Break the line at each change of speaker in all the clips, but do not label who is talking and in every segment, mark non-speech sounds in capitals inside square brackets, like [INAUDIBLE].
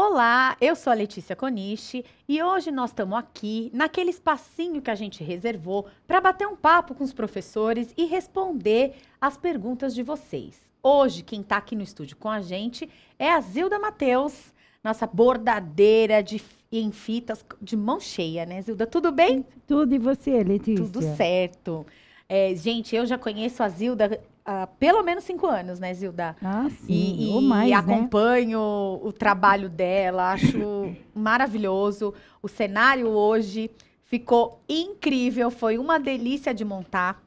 Olá, eu sou a Letícia Coniche e hoje nós estamos aqui naquele espacinho que a gente reservou para bater um papo com os professores e responder as perguntas de vocês. Hoje, quem está aqui no estúdio com a gente é a Zilda Matheus, nossa bordadeira de em fitas de mão cheia, né, Zilda? Tudo bem? Tudo
e você, Letícia? Tudo certo.
É, gente, eu já conheço a Zilda há pelo menos cinco anos, né, Zilda? Ah, sim. E, e, mais, e né? acompanho né? o trabalho dela, acho [COUGHS] maravilhoso. O cenário hoje ficou incrível, foi uma delícia de montar.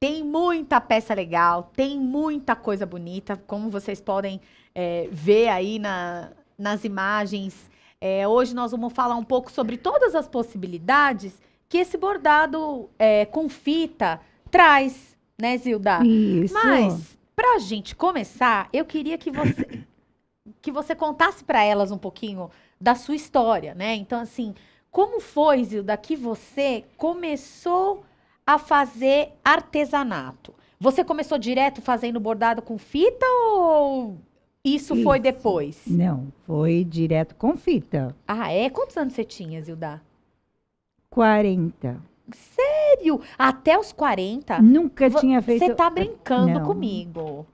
Tem muita peça legal, tem muita coisa bonita, como vocês podem é, ver aí na, nas imagens. É, hoje nós vamos falar um pouco sobre todas as possibilidades que esse bordado é, com fita traz né, Zilda? Isso. Mas, pra gente começar, eu queria que você, [COUGHS] que você contasse para elas um pouquinho da sua história, né? Então, assim, como foi, Zilda, que você começou a fazer artesanato? Você começou direto fazendo bordado com fita ou isso, isso. foi depois?
Não, foi direto com fita.
Ah, é? Quantos anos você tinha, Zilda?
40.
Sério? Sério? Até os 40? Nunca tinha feito. Você tá brincando não. comigo.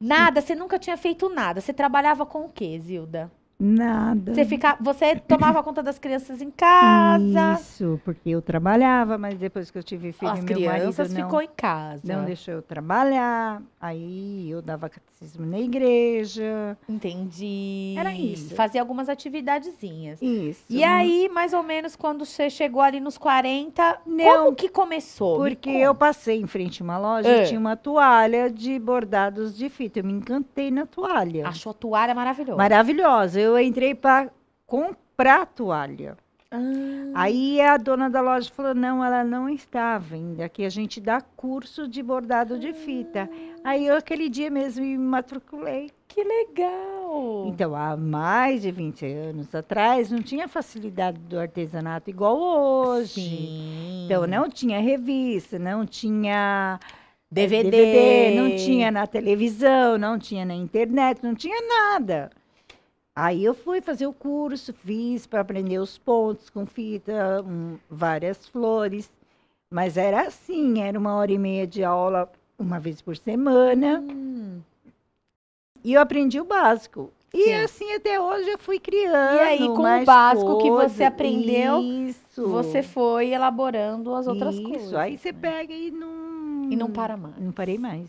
Nada, você nunca tinha feito nada. Você trabalhava com o quê, Zilda?
Nada. Você, fica,
você tomava conta das crianças em
casa. Isso, porque eu trabalhava, mas depois que eu tive filho, As meu crianças marido não, ficou em casa. Não deixou eu trabalhar. Aí eu dava catecismo na igreja. Entendi. Era isso. Fazia
algumas atividadezinhas.
Isso. E aí,
mais ou menos, quando você chegou ali nos 40,
não, como que começou? Porque eu passei em frente a uma loja é. e tinha uma toalha de bordados de fita. Eu me encantei na toalha. Achou a toalha maravilhosa. Maravilhosa. Eu eu entrei para comprar toalha. Ah. Aí a dona da loja falou: não, ela não está vindo. Aqui a gente dá curso de bordado ah. de fita. Ah. Aí eu, aquele dia mesmo, me matriculei. Que legal! Então, há mais de 20 anos atrás, não tinha facilidade do artesanato igual hoje. Sim. Então, não tinha revista, não tinha. Eh, DVD. DVD, não tinha na televisão, não tinha na internet, não tinha nada. Aí eu fui fazer o curso, fiz para aprender os pontos com fita, um, várias flores. Mas era assim, era uma hora e meia de aula uma vez por semana. Hum. E eu aprendi o básico. E assim até hoje eu fui criando. E aí, com o básico coisa, que você aprendeu, isso. você foi elaborando as outras isso. coisas. Isso, aí você né? pega e não. E não para mais. Não parei mais.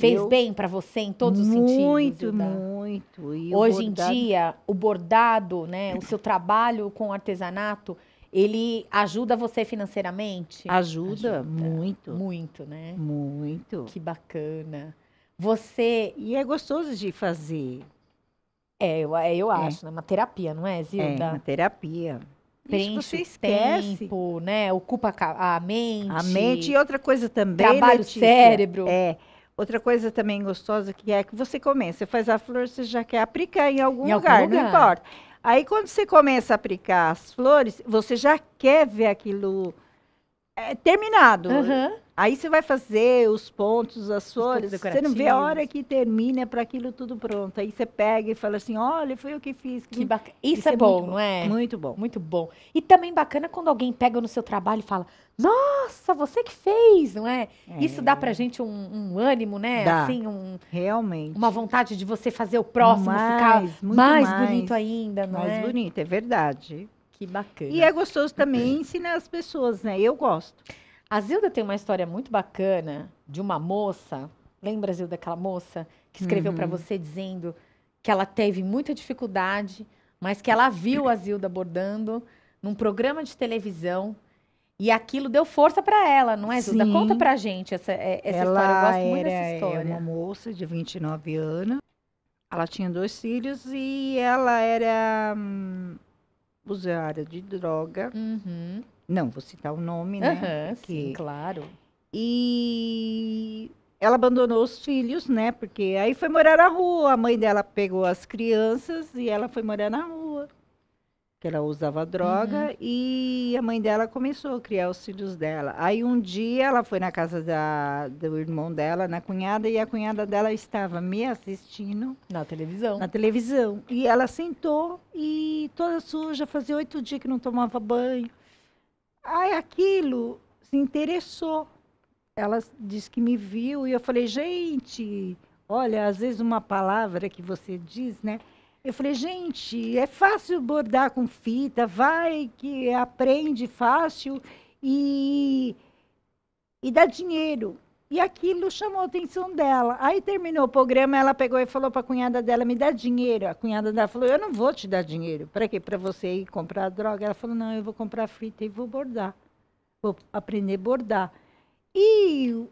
Fez eu, bem
para você em todos muito, os sentidos?
Muito, muito. Hoje bordado... em dia, o
bordado, né, o seu trabalho com artesanato, ele ajuda você financeiramente? Ajuda, ajuda, muito. Muito, né? Muito. Que bacana. Você. E é gostoso de fazer. É, eu, é, eu é. acho, é. né?
Uma terapia, não é, é Zilda? É, uma terapia. Preenche você esquece.
tempo, né? Ocupa a mente. A mente e
outra coisa também. Né, Trabalha o cérebro. É. Outra coisa também gostosa que é que você começa, você faz a flor, você já quer aplicar em algum, em lugar, algum lugar, não importa. Aí quando você começa a aplicar as flores, você já quer ver aquilo é, terminado. Uhum. Aí você vai fazer os pontos, as flores, você não vê a hora que termina para aquilo tudo pronto. Aí você pega e fala assim, olha, foi eu que fiz. Que bacana. Isso, Isso, é, é bom, não é? Muito bom. Muito bom. E também bacana quando alguém pega no seu trabalho e
fala, nossa, você que fez, não é? é. Isso dá para gente um, um ânimo, né? Dá. Assim,
um, Realmente. Uma vontade de você fazer o próximo mais, ficar mais, mais, bonito ainda, não mais é? Mais bonito, é verdade. Que bacana. E é gostoso também [CLEARS THROAT] ensinar as pessoas,
né? Eu gosto. A Zilda tem uma história muito bacana de uma moça. Lembra, Zilda, aquela moça que escreveu uhum. para você dizendo que ela teve muita dificuldade, mas que ela viu a Zilda bordando num programa de televisão e aquilo deu força para ela, não é, Zilda? Sim. Conta pra gente essa, é, essa história. Eu gosto muito dessa é, história. Ela
era uma moça de 29 anos. Ela tinha dois filhos e ela era hum, usuária de droga. Uhum. Não, vou citar o nome, né? Uhum, Sim, claro. E ela abandonou os filhos, né? Porque aí foi morar na rua. A mãe dela pegou as crianças e ela foi morar na rua. Que ela usava droga uhum. e a mãe dela começou a criar os filhos dela. Aí um dia ela foi na casa da, do irmão dela, na cunhada, e a cunhada dela estava me assistindo. Na televisão. Na televisão. E ela sentou e toda suja, fazia oito dias que não tomava banho. Aí aquilo se interessou. Ela disse que me viu e eu falei, gente, olha, às vezes uma palavra que você diz, né? Eu falei, gente, é fácil bordar com fita, vai que aprende fácil e, e dá dinheiro. E aquilo chamou a atenção dela. Aí terminou o programa, ela pegou e falou para a cunhada dela: me dá dinheiro. A cunhada dela falou: eu não vou te dar dinheiro. Para quê? Para você ir comprar droga? Ela falou: não, eu vou comprar frita e vou bordar. Vou aprender a bordar. E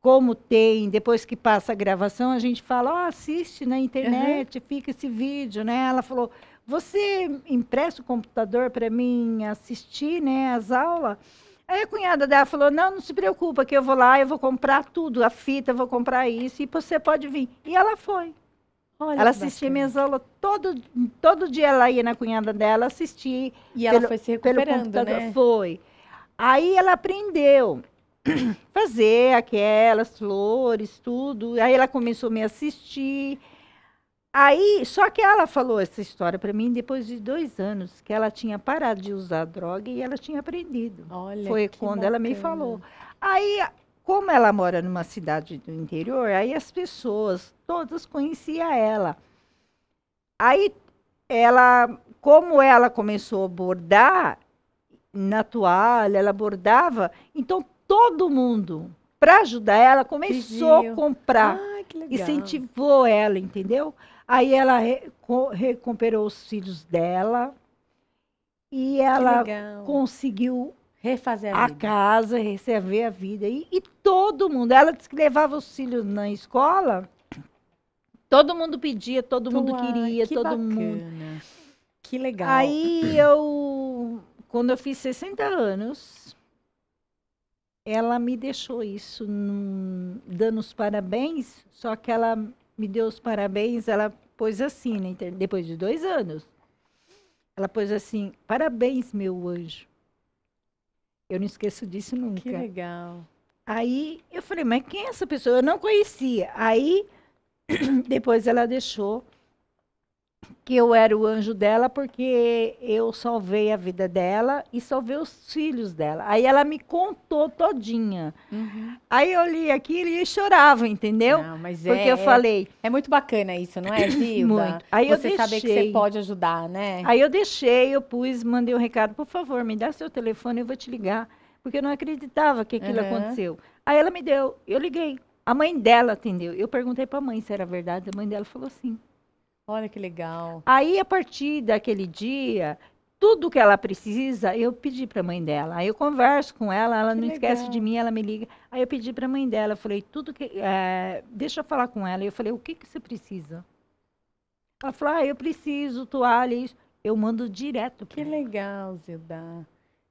como tem, depois que passa a gravação, a gente fala: oh, assiste na internet, uhum. fica esse vídeo. né? Ela falou: você empresta o computador para mim assistir né, as aulas? Aí a cunhada dela falou: Não, não se preocupa, que eu vou lá, eu vou comprar tudo, a fita, vou comprar isso, e você pode vir. E ela foi. Olha ela assistia minhas aulas todo, todo dia ela ia na cunhada dela assistir. E ela pelo, foi se recuperando, né? Foi. Aí ela aprendeu [CLEARS THROAT] fazer aquelas flores, tudo. Aí ela começou a me assistir. Aí, só que ela falou essa história para mim depois de dois anos, que ela tinha parado de usar droga e ela tinha aprendido. Olha, Foi quando bacana. ela me falou. Aí, como ela mora numa cidade do interior, aí as pessoas todas conheciam ela. Aí, ela, como ela começou a bordar na toalha, ela bordava, então todo mundo, para ajudar ela, começou Pediu. a comprar. Ah, incentivou ela, entendeu? Aí ela recuperou os filhos dela e ela conseguiu refazer a, a casa, receber a vida. E, e, todo mundo, ela disse que levava os filhos na escola, todo mundo pedia, todo mundo Uai, queria, que todo bacana. mundo. Que legal. Aí eu, quando eu fiz 60 anos, ela me deixou isso, num, dando os parabéns, só que ela me deu os parabéns, ela pôs assim, né, depois de dois anos. Ela pôs assim: parabéns, meu anjo. Eu não esqueço disso nunca. Que legal. Aí eu falei, mas quem é essa pessoa? Eu não conhecia. Aí [CLEARS THROAT] depois ela deixou que eu era o anjo dela porque eu salvei a vida dela e salvei os filhos dela. Aí ela me contou todinha. Uhum. Aí eu li aquilo e chorava, entendeu? Não, mas porque é, eu falei. É, é muito bacana isso, não é, Zilda? [COUGHS] muito. Aí você eu saber que você pode ajudar, né? Aí eu deixei, eu pus, mandei um recado, por favor, me dá seu telefone, eu vou te ligar. Porque eu não acreditava que aquilo uhum. aconteceu. Aí ela me deu, eu liguei. A mãe dela atendeu. Eu perguntei para a mãe se era verdade. A mãe dela falou sim. Olha que legal. Aí, a partir daquele dia, tudo que ela precisa, eu pedi para a mãe dela. Aí eu converso com ela, ela que não legal. esquece de mim, ela me liga. Aí eu pedi para a mãe dela, falei, tudo que. É, deixa eu falar com ela. Eu falei, o que, que você precisa? Ela falou, ah, eu preciso toalha, isso. Eu mando direto. Que ela. legal, Zilda.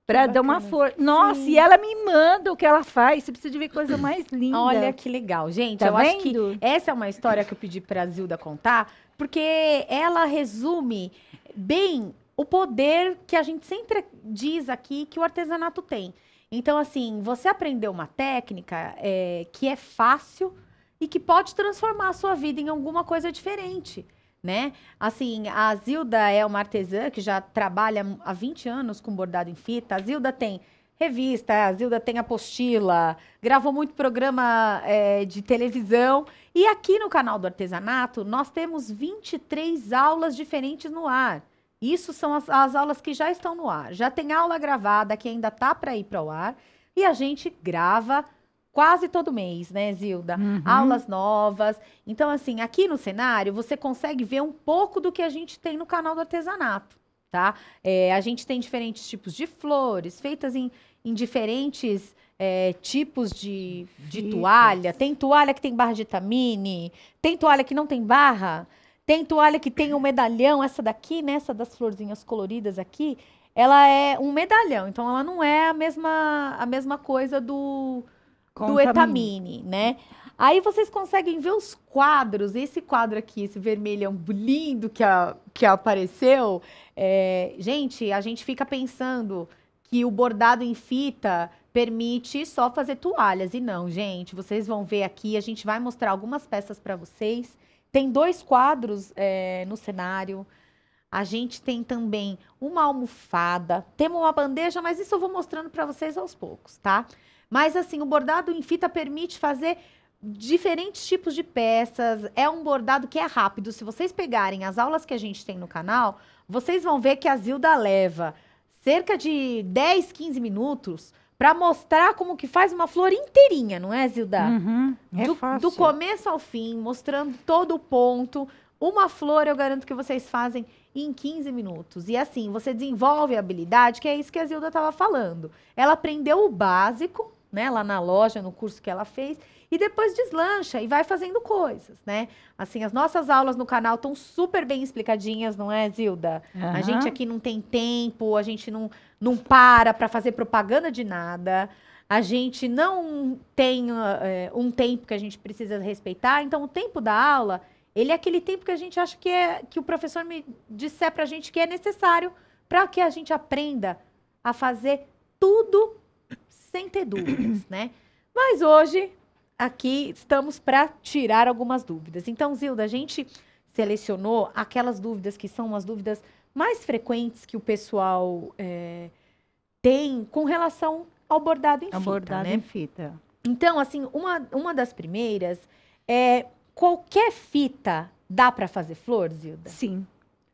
Pra dar uma força. Nossa, Sim. e ela
me manda o que ela faz. Você precisa de ver coisa mais linda. Olha que legal. Gente, tá eu vendo? acho que essa é uma história que eu pedi pra Zilda contar, porque ela resume bem o poder que a gente sempre diz aqui que o artesanato tem. Então, assim, você aprendeu uma técnica é, que é fácil e que pode transformar a sua vida em alguma coisa diferente né? Assim, a Zilda é uma artesã que já trabalha há 20 anos com bordado em fita. A Zilda tem revista, a Zilda tem apostila, gravou muito programa é, de televisão. E aqui no canal do Artesanato, nós temos 23 aulas diferentes no ar. Isso são as, as aulas que já estão no ar. Já tem aula gravada que ainda tá para ir para o ar. E a gente grava quase todo mês, né, Zilda? Uhum. Aulas novas. Então, assim, aqui no cenário, você consegue ver um pouco do que a gente tem no canal do artesanato, tá? É, a gente tem diferentes tipos de flores, feitas em, em diferentes é, tipos de, de toalha. Tem toalha que tem barra de tamine, tem toalha que não tem barra, tem toalha que tem um medalhão, essa daqui, né, essa das florzinhas coloridas aqui, ela é um medalhão, então ela não é a mesma, a mesma coisa do do etamine, né? Aí vocês conseguem ver os quadros. Esse quadro aqui, esse vermelhão lindo que, a, que apareceu. É, gente, a gente fica pensando que o bordado em fita permite só fazer toalhas. E não, gente, vocês vão ver aqui. A gente vai mostrar algumas peças para vocês. Tem dois quadros é, no cenário. A gente tem também uma almofada. Temos uma bandeja, mas isso eu vou mostrando para vocês aos poucos, tá? Tá? Mas assim, o bordado em fita permite fazer diferentes tipos de peças. É um bordado que é rápido. Se vocês pegarem as aulas que a gente tem no canal, vocês vão ver que a Zilda leva cerca de 10, 15 minutos para mostrar como que faz uma flor inteirinha, não é, Zilda? Uhum, é do, fácil. do começo ao fim, mostrando todo o ponto. Uma flor, eu garanto que vocês fazem em 15 minutos. E assim, você desenvolve a habilidade, que é isso que a Zilda estava falando. Ela aprendeu o básico, né, lá na loja, no curso que ela fez, e depois deslancha e vai fazendo coisas, né? Assim, as nossas aulas no canal estão super bem explicadinhas, não é, Zilda?
Uhum. A gente aqui
não tem tempo, a gente não, não para para fazer propaganda de nada. A gente não tem uh, um tempo que a gente precisa respeitar, então o tempo da aula, ele é aquele tempo que a gente acha que é que o professor me disser para a gente que é necessário para que a gente aprenda a fazer tudo sem ter dúvidas, né? Mas hoje, aqui, estamos para tirar algumas dúvidas. Então, Zilda, a gente selecionou aquelas dúvidas que são as dúvidas mais frequentes que o pessoal é, tem com relação ao bordado em bordado fita, né? em fita. Então, assim, uma, uma das primeiras é qualquer fita dá para fazer flor, Zilda? Sim.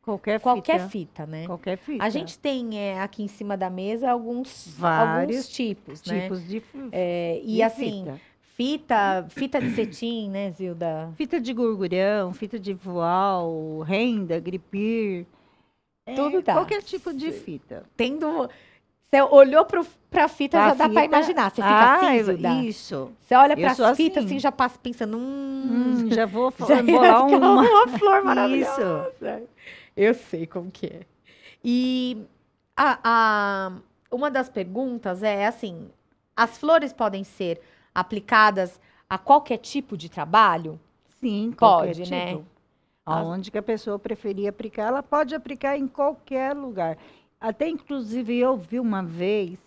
Qualquer, Qualquer fita. fita. né? Qualquer fita. A gente tem é, aqui em cima da mesa alguns, Vários alguns tipos, tipos né? Tipos de,
é, de E assim, fita.
fita, fita de cetim, né, Zilda?
Fita de gorgurão, fita de voal, renda, gripir. É, tudo dá. Qualquer tipo de fita. Tendo... Você olhou para a fita, pra já dá para imaginar. Você fica ah, assim, Zilda. Isso. Você olha para fita
assim. assim, já passa pensando... Hum, hum já vou [LAUGHS] já bolar uma... uma flor maravilhosa. Isso. Eu sei como que é. E a, a, uma das perguntas é assim: as flores podem ser aplicadas a qualquer tipo de trabalho?
Sim, pode, né? Tipo. Aonde que a pessoa preferir aplicar, ela pode aplicar em qualquer lugar. Até inclusive eu vi uma vez,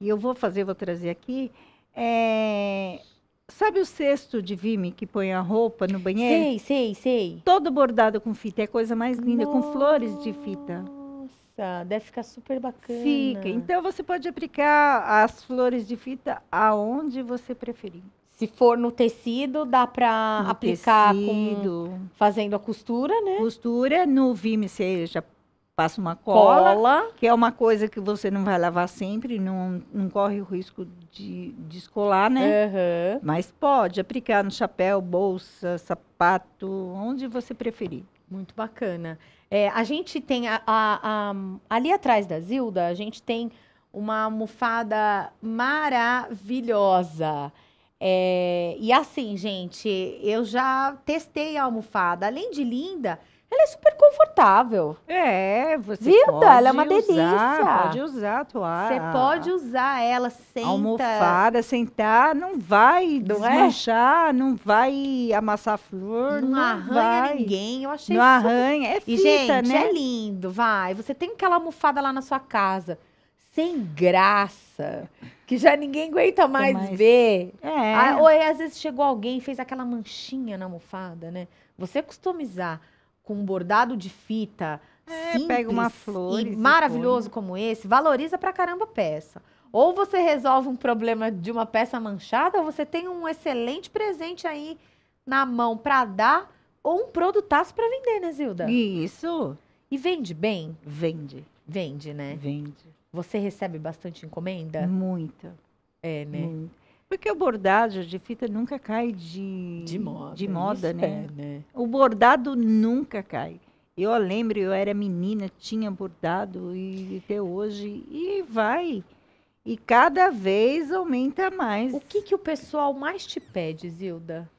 e eu vou fazer, vou trazer aqui, é, Sabe o cesto de vime que põe a roupa no banheiro? Sei, sei, sei. Todo bordado com fita, é a coisa mais linda, Nossa, com flores de fita. Nossa, deve ficar super bacana. Fica. Então você pode aplicar as flores de fita aonde você preferir.
Se for no tecido, dá para aplicar tecido.
Com, fazendo a costura, né? Costura no vime, seja passa uma cola, cola, que é uma coisa que você não vai lavar sempre, não, não corre o risco de descolar, de né? Uhum. Mas pode aplicar no chapéu, bolsa, sapato, onde você preferir. Muito bacana. É, a gente tem a,
a, a, ali atrás da Zilda, a gente tem uma almofada maravilhosa. É, e assim, gente, eu já testei a almofada. Além de linda, ela é super confortável. É,
você Vida, pode ela é uma usar, Pode usar a toalha. Você pode usar ela sem. Almofada, sentar, não vai não é? não vai amassar flor, não, não arranha vai. ninguém. Eu achei Não super... arranha, é fita, e, gente, é né? é lindo,
vai. Você tem aquela almofada lá na sua casa, sem graça, que já ninguém aguenta mais, mais... ver. É. Ah, ou é, às vezes chegou alguém, fez aquela manchinha na almofada, né? Você customizar com um bordado de fita, é, simples pega uma flor e maravilhoso põe. como esse, valoriza pra caramba a peça. Ou você resolve um problema de uma peça manchada, ou você tem um excelente presente aí na mão para dar ou um produtaço para vender, né, Zilda? Isso. E vende bem? Vende. Vende, né? Vende. Você recebe bastante encomenda?
Muita. É, né? Muito. Porque o bordado de fita nunca cai de, de moda, de moda né? É, né? O bordado nunca cai. Eu lembro, eu era menina, tinha bordado e até hoje e vai. E cada vez aumenta mais. O que, que o pessoal mais te pede, Zilda?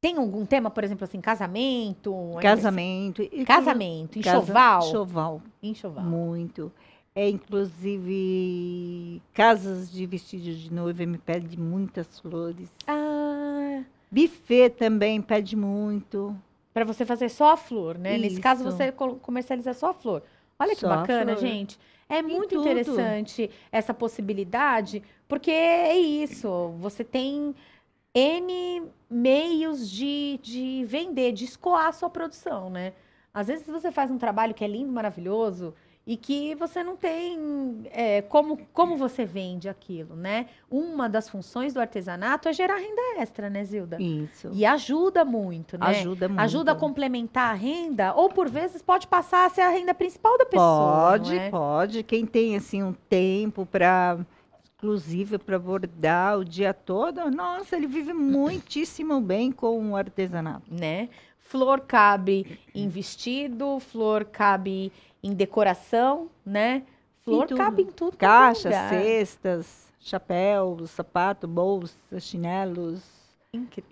Tem algum tema, por exemplo, assim, casamento? Casamento.
casamento, enxoval? enxoval. Enxoval. Muito. É, inclusive, casas de vestidos de noiva me pede muitas flores. Ah. Buffet também pede muito. Para você fazer só a flor, né? Isso. Nesse caso, você
comercializa só a flor. Olha que bacana, gente. É muito interessante
essa possibilidade,
porque é isso. Você tem N meios de, de vender, de escoar a sua produção, né? Às vezes você faz um trabalho que é lindo, maravilhoso, e que você não tem é, como, como você vende aquilo, né? Uma das funções do artesanato é gerar renda extra, né, Zilda? Isso. E ajuda muito, né? Ajuda muito. Ajuda a complementar a renda, ou por vezes pode passar a ser a renda principal da pessoa. Pode, é?
pode. Quem tem assim um tempo para inclusive para bordar o dia todo, nossa, ele vive muitíssimo bem com o artesanato, né? Flor cabe em vestido, flor
cabe em decoração, né? Flor em cabe em tudo. É caixas,
cestas, chapéus, sapato, bolsa, chinelos. Incrível.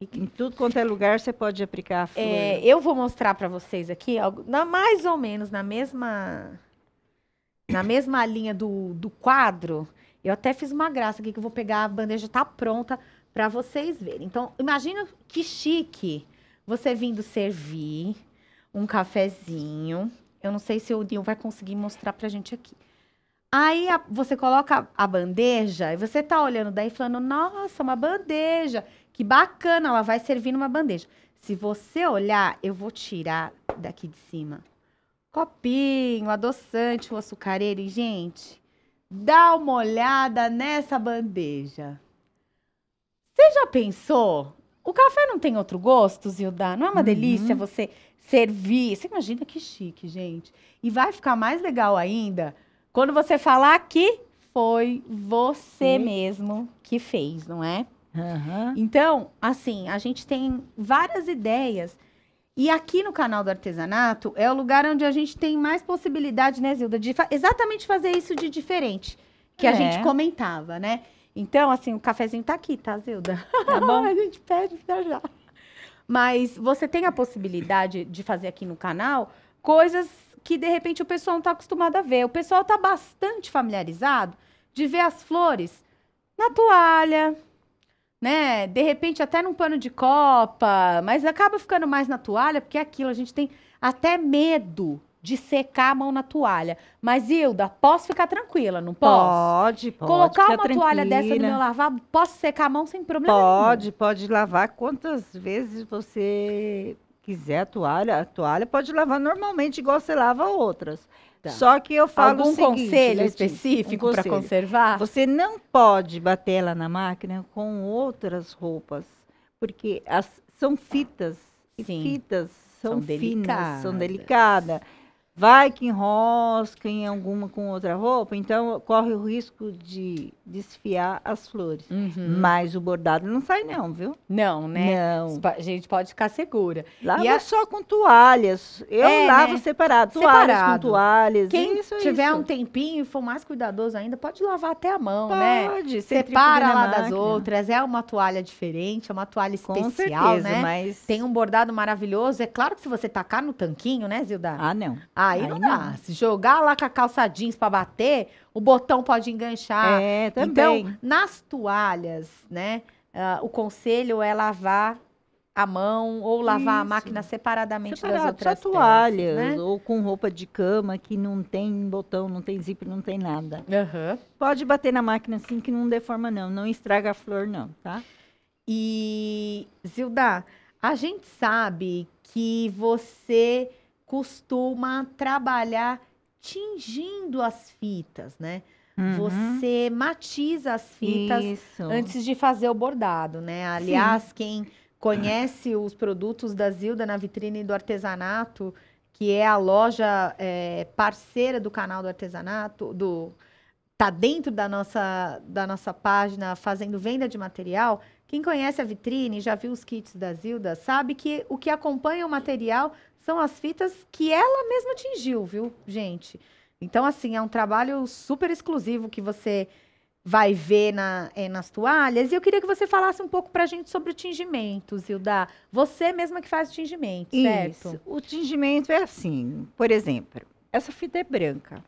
Em tudo quanto é lugar você pode aplicar a flor. É, eu vou mostrar para vocês aqui, na, mais
ou menos na mesma na mesma linha do, do quadro. Eu até fiz uma graça aqui que eu vou pegar a bandeja tá pronta para vocês verem. Então, imagina que chique você vindo servir um cafezinho eu não sei se o Dinho vai conseguir mostrar pra gente aqui. Aí a, você coloca a, a bandeja e você tá olhando daí falando, nossa, uma bandeja, que bacana, ela vai servir numa bandeja. Se você olhar, eu vou tirar daqui de cima. Copinho, adoçante, o açucareiro. E, gente, dá uma olhada nessa bandeja. Você já pensou? O café não tem outro gosto, Zilda? Não é uma uhum. delícia você servir. Você imagina que chique, gente. E vai ficar mais legal ainda quando você falar que foi você Sim. mesmo que fez, não é? Uhum. Então, assim, a gente tem várias ideias. E aqui no canal do artesanato é o lugar onde a gente tem mais possibilidade, né, Zilda, de fa exatamente fazer isso de diferente, que é. a gente comentava, né? Então, assim, o cafezinho tá aqui, tá, Zilda? Tá bom. [LAUGHS] a gente pede pra já. Mas você tem a possibilidade de fazer aqui no canal coisas que de repente o pessoal não está acostumado a ver. O pessoal está bastante familiarizado de ver as flores na toalha, né? De repente até num pano de copa, mas acaba ficando mais na toalha, porque é aquilo, a gente tem até medo de secar a mão na toalha. Mas, Hilda, posso ficar tranquila, não posso? Pode, pode. Colocar uma tranquila. toalha dessa no meu lavabo, posso secar a mão sem problema Pode,
nenhum. pode lavar quantas vezes você quiser a toalha. A toalha pode lavar normalmente, igual você lava outras. Tá. Só que eu falo Algum seguinte, conselho específico um para conservar? Você não pode bater ela na máquina com outras roupas, porque as, são fitas. Sim. E fitas são, são finas, delicadas. são delicadas vai que enrosca em alguma com outra roupa, então corre o risco de desfiar as flores. Uhum. Mas o bordado não sai não, viu? Não, né? Não. A gente pode ficar segura. Lava a... só com toalhas. Eu é, lavo né? separado. Toalhas separado. com
toalhas. Quem isso, tiver isso. um tempinho e for mais cuidadoso ainda, pode lavar até a mão, pode, né? Pode. Separa lá das outras. É uma toalha diferente, é uma toalha com especial, certeza, né? Mas... Tem um bordado maravilhoso. É claro que se você tacar no tanquinho, né, Zilda? Ah, não. Aí, Aí não dá. Se jogar lá com a calça jeans para bater, o botão pode enganchar. É, então, também. Então, nas toalhas, né? Uh, o conselho é lavar
a mão ou lavar Isso. a máquina
separadamente Separado, das outras toalhas, peças, né?
ou com roupa de cama que não tem botão, não tem zíper, não tem nada. Uhum. Pode bater na máquina assim que não deforma não, não estraga a flor não, tá? E Zilda, a gente sabe que você costuma
trabalhar tingindo as fitas, né? Uhum. Você matiza as fitas Isso. antes de fazer o bordado, né? Aliás, Sim. quem conhece os produtos da Zilda na vitrine do artesanato, que é a loja é, parceira do canal do artesanato, do tá dentro da nossa, da nossa página fazendo venda de material. Quem conhece a vitrine, já viu os kits da Zilda, sabe que o que acompanha o material são as fitas que ela mesma tingiu, viu, gente? Então, assim, é um trabalho super exclusivo que você vai ver na, é, nas toalhas. E eu queria que você falasse um pouco para a gente sobre o tingimento, Zilda. Você mesma que faz o tingimento, certo?
O tingimento é assim, por exemplo, essa fita é branca.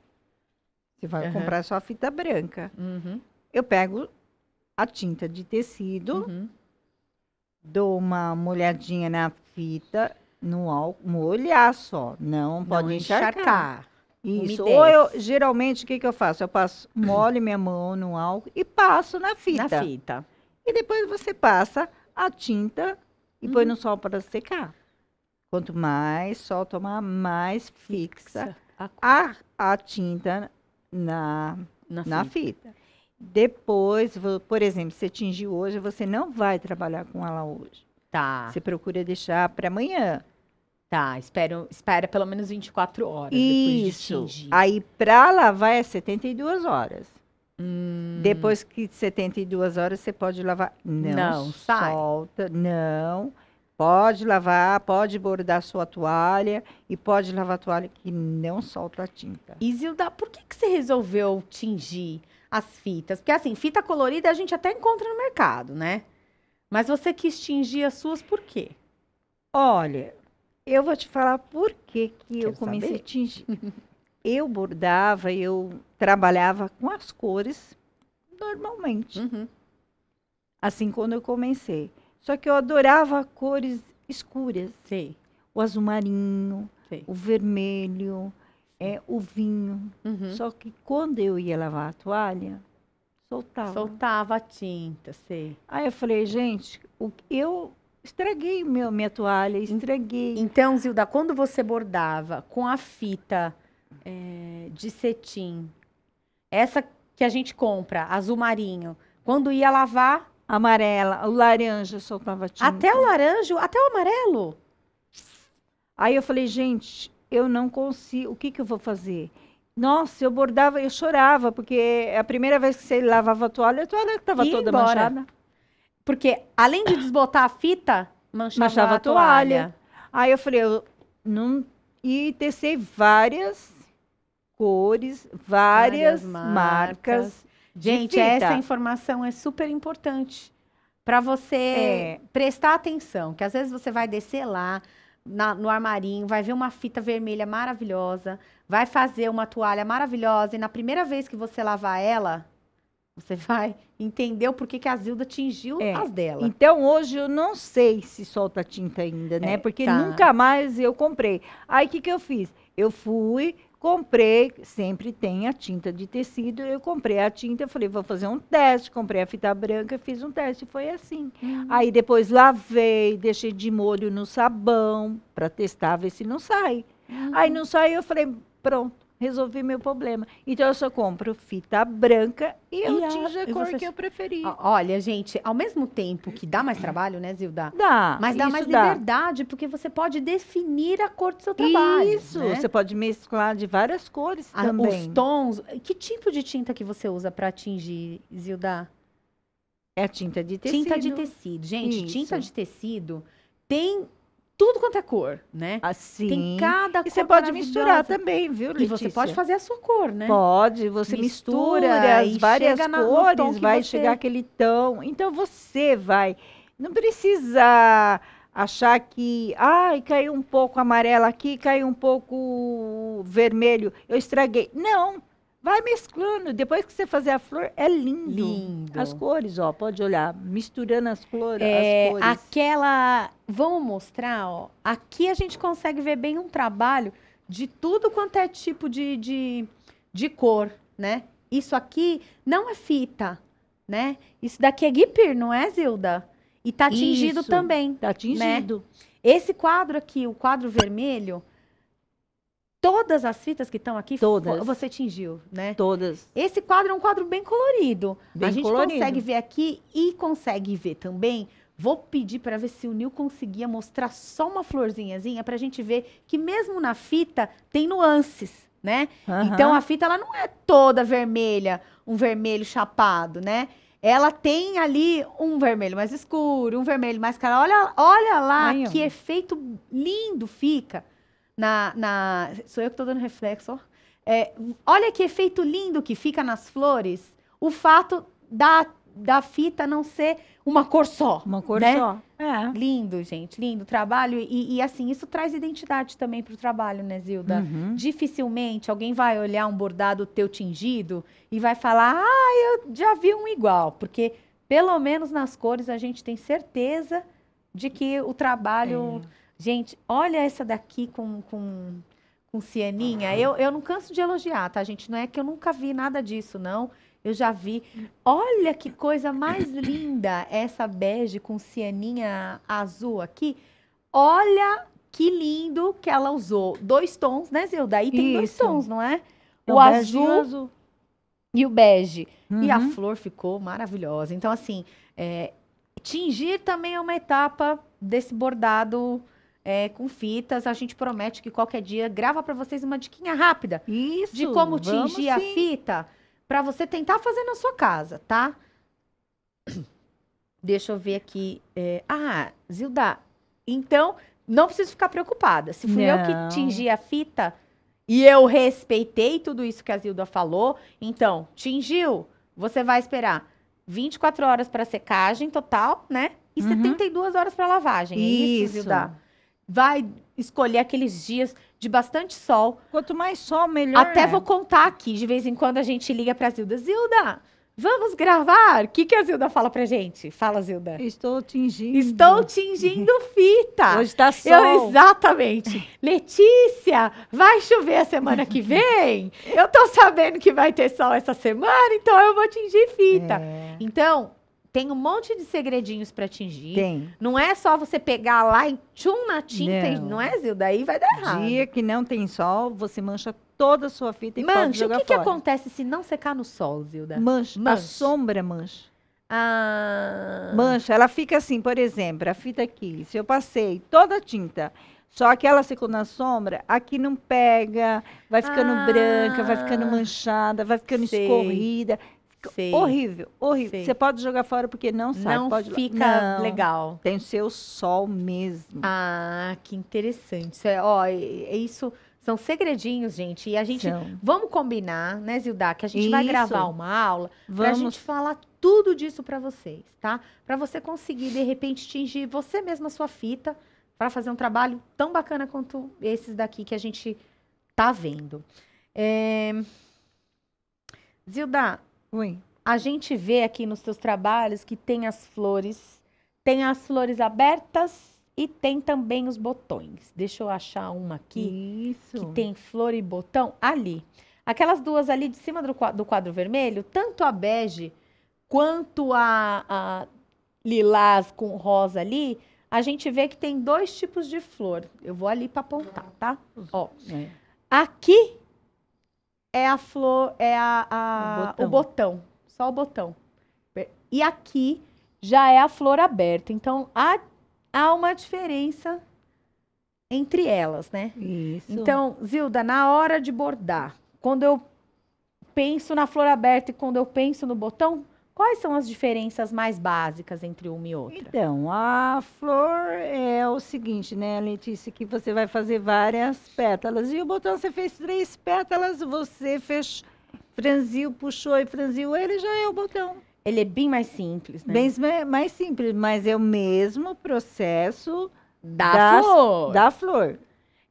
Você vai uhum. comprar só a fita branca. Uhum. Eu pego a tinta de tecido, uhum. dou uma molhadinha na fita no, no olhar só, não, não pode encharcar. encharcar. Isso. Umidez. Ou eu, geralmente, o que, que eu faço? Eu passo, [CLEARS THROAT] molho minha mão no álcool e passo na fita. Na fita. E depois você passa a tinta e uhum. põe no sol para secar. Quanto mais sol tomar, mais fixa, fixa a, a, a, tinta na, na, na fita. fita. Depois, por exemplo, você tingiu hoje, você não vai trabalhar com ela hoje. Tá. Você procura deixar para amanhã. Tá, espero, espera pelo menos 24 horas Isso. depois de Aí para lavar é 72 horas. Hum. Depois que 72 horas você pode lavar. Não, não solta, sai. não. Pode lavar, pode bordar sua toalha e pode lavar a toalha que não solta a tinta.
Isilda, por que, que você resolveu tingir as fitas? Porque assim, fita colorida a gente até encontra no mercado, né? Mas você quis tingir as suas por quê?
Olha, eu vou te falar por que, que Quero eu comecei saber. a tingir. eu bordava, eu trabalhava com as cores normalmente. Uhum. Assim, quando eu comecei. Só que eu adorava cores escuras. Sim. O azul marinho, Sim. o vermelho, é, o vinho. Uhum. Só que quando eu ia lavar a toalha, Soltava. Soltava a tinta, sei. Aí eu falei, gente, o, eu estraguei meu, minha toalha, estraguei. Então, Zilda, quando você bordava com a
fita é, de cetim, essa que a gente compra,
azul marinho, quando ia lavar... Amarela, o laranja soltava tinta. Até o laranja, até o amarelo? Aí eu falei, gente, eu não consigo, o que, que eu vou fazer? Nossa, eu bordava, eu chorava, porque a primeira vez que você lavava a toalha, a toalha estava toda embora. manchada. Porque além de desbotar a fita, manchava, manchava a, toalha. toalha. Aí eu falei, eu não. E tecei várias cores, várias, várias marcas. marcas. Gente, essa
informação é super importante para você é. prestar atenção, que às vezes você vai descer lá, na, no armarinho, vai ver uma fita vermelha maravilhosa, vai fazer uma toalha maravilhosa e na primeira vez que você lavar ela,
você [LAUGHS] vai entender o porquê que a Zilda tingiu é. as dela. Então, hoje eu não sei se solta tinta ainda, né? É, Porque tá. nunca mais eu comprei. Aí, o que, que eu fiz? Eu fui, Comprei, sempre tem a tinta de tecido. Eu comprei a tinta, falei, vou fazer um teste. Comprei a fita branca, fiz um teste, foi assim. Uhum. Aí depois lavei, deixei de molho no sabão para testar, ver se não sai. Uhum. Aí não saiu, eu falei, pronto resolvi meu problema. Então eu só compro fita branca e, e eu tinge a cor que eu preferi. Olha, gente, ao mesmo tempo que dá mais trabalho, né, Zilda? Dá.
Mas dá mais dá. liberdade, porque você pode definir a cor do seu trabalho. Isso, né? você
pode mesclar de várias cores ah, também. Os tons. Que tipo de tinta que você usa para atingir,
Zilda? É a tinta de tecido. Tinta de tecido. Gente, Isso. tinta de tecido tem tudo quanto é cor, né? Assim. Tem cada cor. E você pode misturar também, viu, Letícia? E você pode fazer a sua cor, né? Pode, você mistura, mistura as várias cores, vai você... chegar
aquele tom. Então você vai. Não precisa achar que, ai, caiu um pouco amarelo aqui, caiu um pouco vermelho, eu estraguei. Não, Vai mesclando. Depois que você fazer a flor, é lindo. Lindo. As cores, ó, pode olhar. Misturando as, flor, é, as cores. Aquela.
Vamos mostrar, ó. Aqui a gente consegue ver bem um trabalho de tudo quanto é tipo de, de, de cor, né? Isso aqui não é fita, né? Isso daqui é guipir, não é, Zilda? E tá tingido Isso, também. Tá né? tingido. Né? Esse quadro aqui, o quadro vermelho, todas as fitas que estão aqui, todas. você tingiu, né? Todas. Esse quadro é um quadro bem colorido. Bem a gente colorido. consegue ver aqui e consegue ver também. Vou pedir para ver se o Nil conseguia mostrar só uma florzinhazinha para a gente ver que mesmo na fita tem nuances, né? Uhum. Então a fita ela não é toda vermelha, um vermelho chapado, né? Ela tem ali um vermelho mais escuro, um vermelho mais claro. Olha, olha lá Ai, que efeito lindo fica na, na sou eu que estou dando reflexo, É, olha que efeito lindo que fica nas flores o fato da, da fita não ser uma cor só. Uma cor né? só. É. Lindo, gente, lindo trabalho. E, e assim, isso traz identidade também para o trabalho, né, Zilda? Uhum. Dificilmente alguém vai olhar um bordado teu tingido e vai falar, ah, eu já vi um igual. Porque, pelo menos nas cores, a gente tem certeza de que o trabalho. É Gente, olha essa daqui com, com, com cianinha. Uhum. Eu, eu não canso de elogiar, tá, gente? Não é que eu nunca vi nada disso, não. Eu já vi. Olha que coisa mais [COUGHS] linda essa bege com cianinha azul aqui. Olha que lindo que ela usou. Dois tons, né, Zilda? Aí tem Isso. dois tons, não é? é o, o azul, e o, azul. E o bege.
Uhum. E a uhum. flor
ficou maravilhosa. Então, assim, é, tingir também é uma etapa desse bordado é, com fitas. A gente promete que qualquer dia grava para vocês uma diquinha rápida. Isso, de como tingir a fita para você tentar fazer na sua casa, tá? [CLEARS THROAT] Deixa eu ver aqui. É... Ah, Zilda, então não preciso ficar preocupada. Se fui não. eu que tingi a fita e eu respeitei tudo isso que a Zilda falou, então, tingiu, você vai esperar 24 horas para secagem total, né? E uhum. 72 horas para lavagem. É isso, isso Zilda vai escolher aqueles dias de bastante sol. Quanto mais sol, melhor. Até é. vou contar aqui, de vez em quando a gente liga para Zilda. Zilda, vamos gravar? O que, que a Zilda fala pra gente? Fala, Zilda. Estou tingindo. Estou tingindo fita. Hoje tá sol. Eu, exatamente. Letícia, vai chover a semana que [LAUGHS] vem? Eu tô sabendo que vai ter sol essa semana, então eu vou tingir fita. É. Então, tem um monte de segredinhos para atingir. Tem. Não é só você pegar lá e tchum na tinta, não, não é, Zilda? Aí vai dar errado. Dia
que não tem sol, você mancha toda a sua fita e mancha, o que, que, acontece se não secar no sol, Zilda? Mancha, mancha. a sombra mancha. Ah. Mancha, ela fica assim, por exemplo, a fita aqui, se eu passei toda a tinta, só que ela secou na sombra, aqui não pega, vai ficando ah. branca, vai ficando manchada, vai ficando Sei. escorrida. Horrível, horrível. Você pode jogar fora porque não sai. Não pode... fica não. legal. Tem o seu sol
mesmo. Ah, que interessante. Isso é, ó, é isso... São segredinhos, gente. E a gente. São. Vamos combinar, né, Zildá? Que a gente Isso. vai gravar uma aula para a gente falar tudo disso para vocês, tá? Para você conseguir, de repente, tingir você mesma a sua fita para fazer um trabalho tão bacana quanto esses daqui que a gente tá vendo. É... Zildá, a gente vê aqui nos seus trabalhos que tem as flores, tem as flores abertas e tem também os botões. Deixa eu achar uma aqui. Isso. Que tem flor e botão ali. Aquelas duas ali de cima do quadro, do quadro vermelho, tanto a bege quanto a, a lilás com rosa ali, a gente vê que tem dois tipos de flor. Eu vou ali para apontar, tá? Uhum. Ó. É. Aqui é a flor, é a, a o, botão. o, botão. só o botão. E aqui já é a flor aberta. Então há, há uma diferença entre elas, né? Isso. Então, Zilda, na hora de bordar, quando eu penso na flor aberta e quando eu penso no botão,
Quais são as diferenças mais básicas entre uma e outra? Então, a flor é o seguinte, né, Letícia, que você vai fazer várias pétalas. E o botão, você fez três pétalas, você fez, franziu, puxou e franziu, ele já é o botão. Ele é bem mais simples, né? Bem mais simples, mas é o mesmo processo da, flor. Da flor.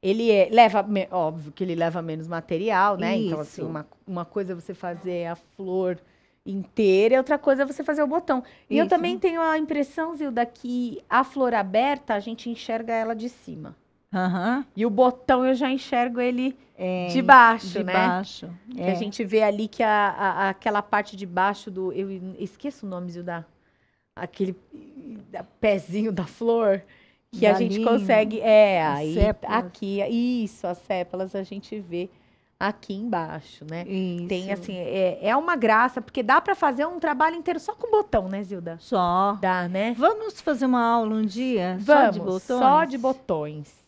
Ele é, leva, óbvio que ele leva menos
material, né? Isso. Então, assim, uma, uma coisa é você fazer a flor inteira, outra coisa é você fazer o botão. E eu também tenho a impressão, Zilda, que a flor aberta a gente enxerga ela de cima. Uhum. E o botão eu já enxergo ele é, de baixo, de né? Baixo, é. A gente vê ali que a, a, aquela parte de baixo do. Eu esqueço o nome, Zilda. Aquele pezinho da flor. Que da a gente linha. consegue. É, aí, sépalas. aqui. Isso, as sépalas a gente vê aqui embaixo, né? Isso. Tem assim, é, é uma graça, porque dá para fazer um trabalho inteiro só com botão, né, Zilda? Só. Dá, né? Vamos fazer uma aula um dia? Vamos, só de botões. Só de
botões.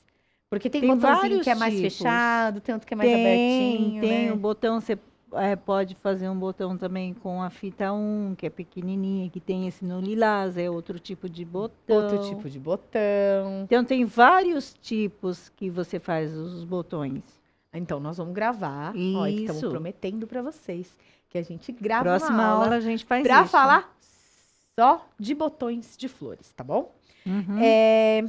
Porque tem, tem botãozinho que é mais tipos. fechado,
tem outro que é mais tem, abertinho. Tem, né? o
botão, você é, pode fazer um botão também com a fita 1, que é pequenininha, que tem esse no lilás, é outro tipo de botão. Outro tipo de botão. Então, tem vários tipos que você faz os botões. Então, nós vamos gravar. É isso. Ó, estamos prometendo para vocês que a gente grava Próxima aula, aula, a gente faz pra isso. falar
só de botões de flores, tá bom? Uhum. É...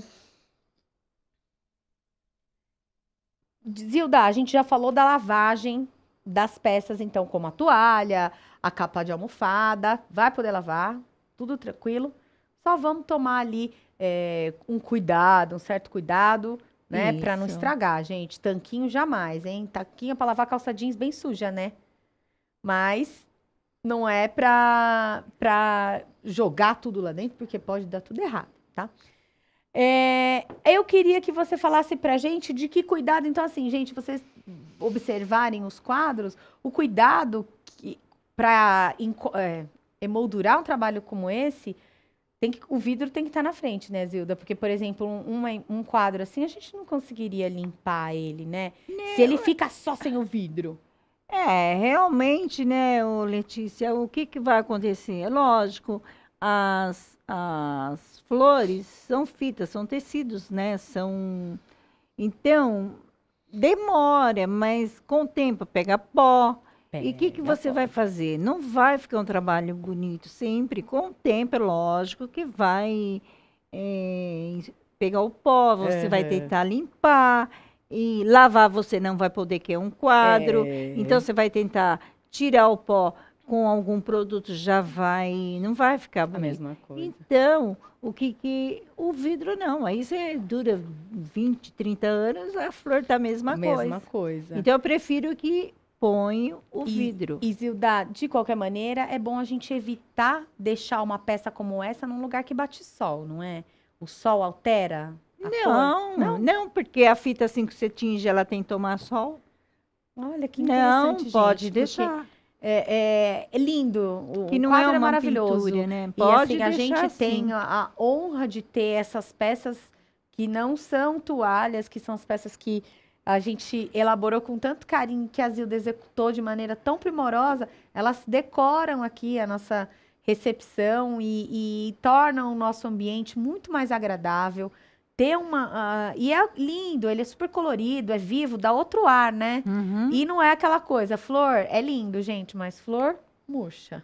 Zilda, a gente já falou da lavagem das peças, então, como a toalha, a capa de almofada, vai poder lavar, tudo tranquilo. Só vamos tomar ali é, um cuidado, um certo cuidado né? Para não estragar, gente. Tanquinho jamais, hein? Tanquinho é para lavar calça jeans bem suja, né? Mas não é para para jogar tudo lá dentro, porque pode dar tudo errado, tá? É, eu queria que você falasse pra gente de que cuidado, então assim, gente, vocês observarem os quadros, o cuidado para é, emoldurar um trabalho como esse, tem que, o vidro tem que estar tá na frente, né, Zilda? Porque, por exemplo, um, um, quadro assim, a gente não conseguiria limpar ele, né? Não. Se ele é fica só sem
o vidro. É, realmente, né, Letícia, o que, que vai acontecer? É lógico, as, as flores são fitas, são tecidos, né? São. Então, demora, mas com o tempo pega pó, e o que, que você vai fazer? Não vai ficar um trabalho bonito sempre, com o tempo, é lógico, que vai é, pegar o pó, você é. vai tentar limpar, e lavar você não vai poder, que é um quadro. É. Então, você vai tentar tirar o pó com algum produto, já vai, não vai ficar bonito. A mesma coisa. Então, o que que... O vidro não, aí você dura 20, 30 anos, a flor tá a mesma, mesma coisa. Mesma coisa. Então, eu prefiro que ponho o e, vidro. Isilda, de qualquer maneira, é bom a gente
evitar deixar uma peça como essa num lugar que bate sol, não é? O sol altera?
Não, não, não, porque a fita assim que você tinge, ela tem que tomar sol.
Olha que interessante, Não, pode gente, deixar. É, é, é, lindo, o que não é quadro é, uma é maravilhoso. Pintura, né? Pode e assim, a gente assim. tem a honra de ter essas peças que não são toalhas, que são as peças que a gente elaborou com tanto carinho que a Zilda executou de maneira tão primorosa, elas decoram aqui a nossa recepção e, e tornam o nosso ambiente muito mais agradável. Tem uma. Uh, e é lindo, ele é super colorido, é vivo, dá outro ar, né? Uhum. E não é aquela coisa, flor é lindo, gente, mas flor murcha.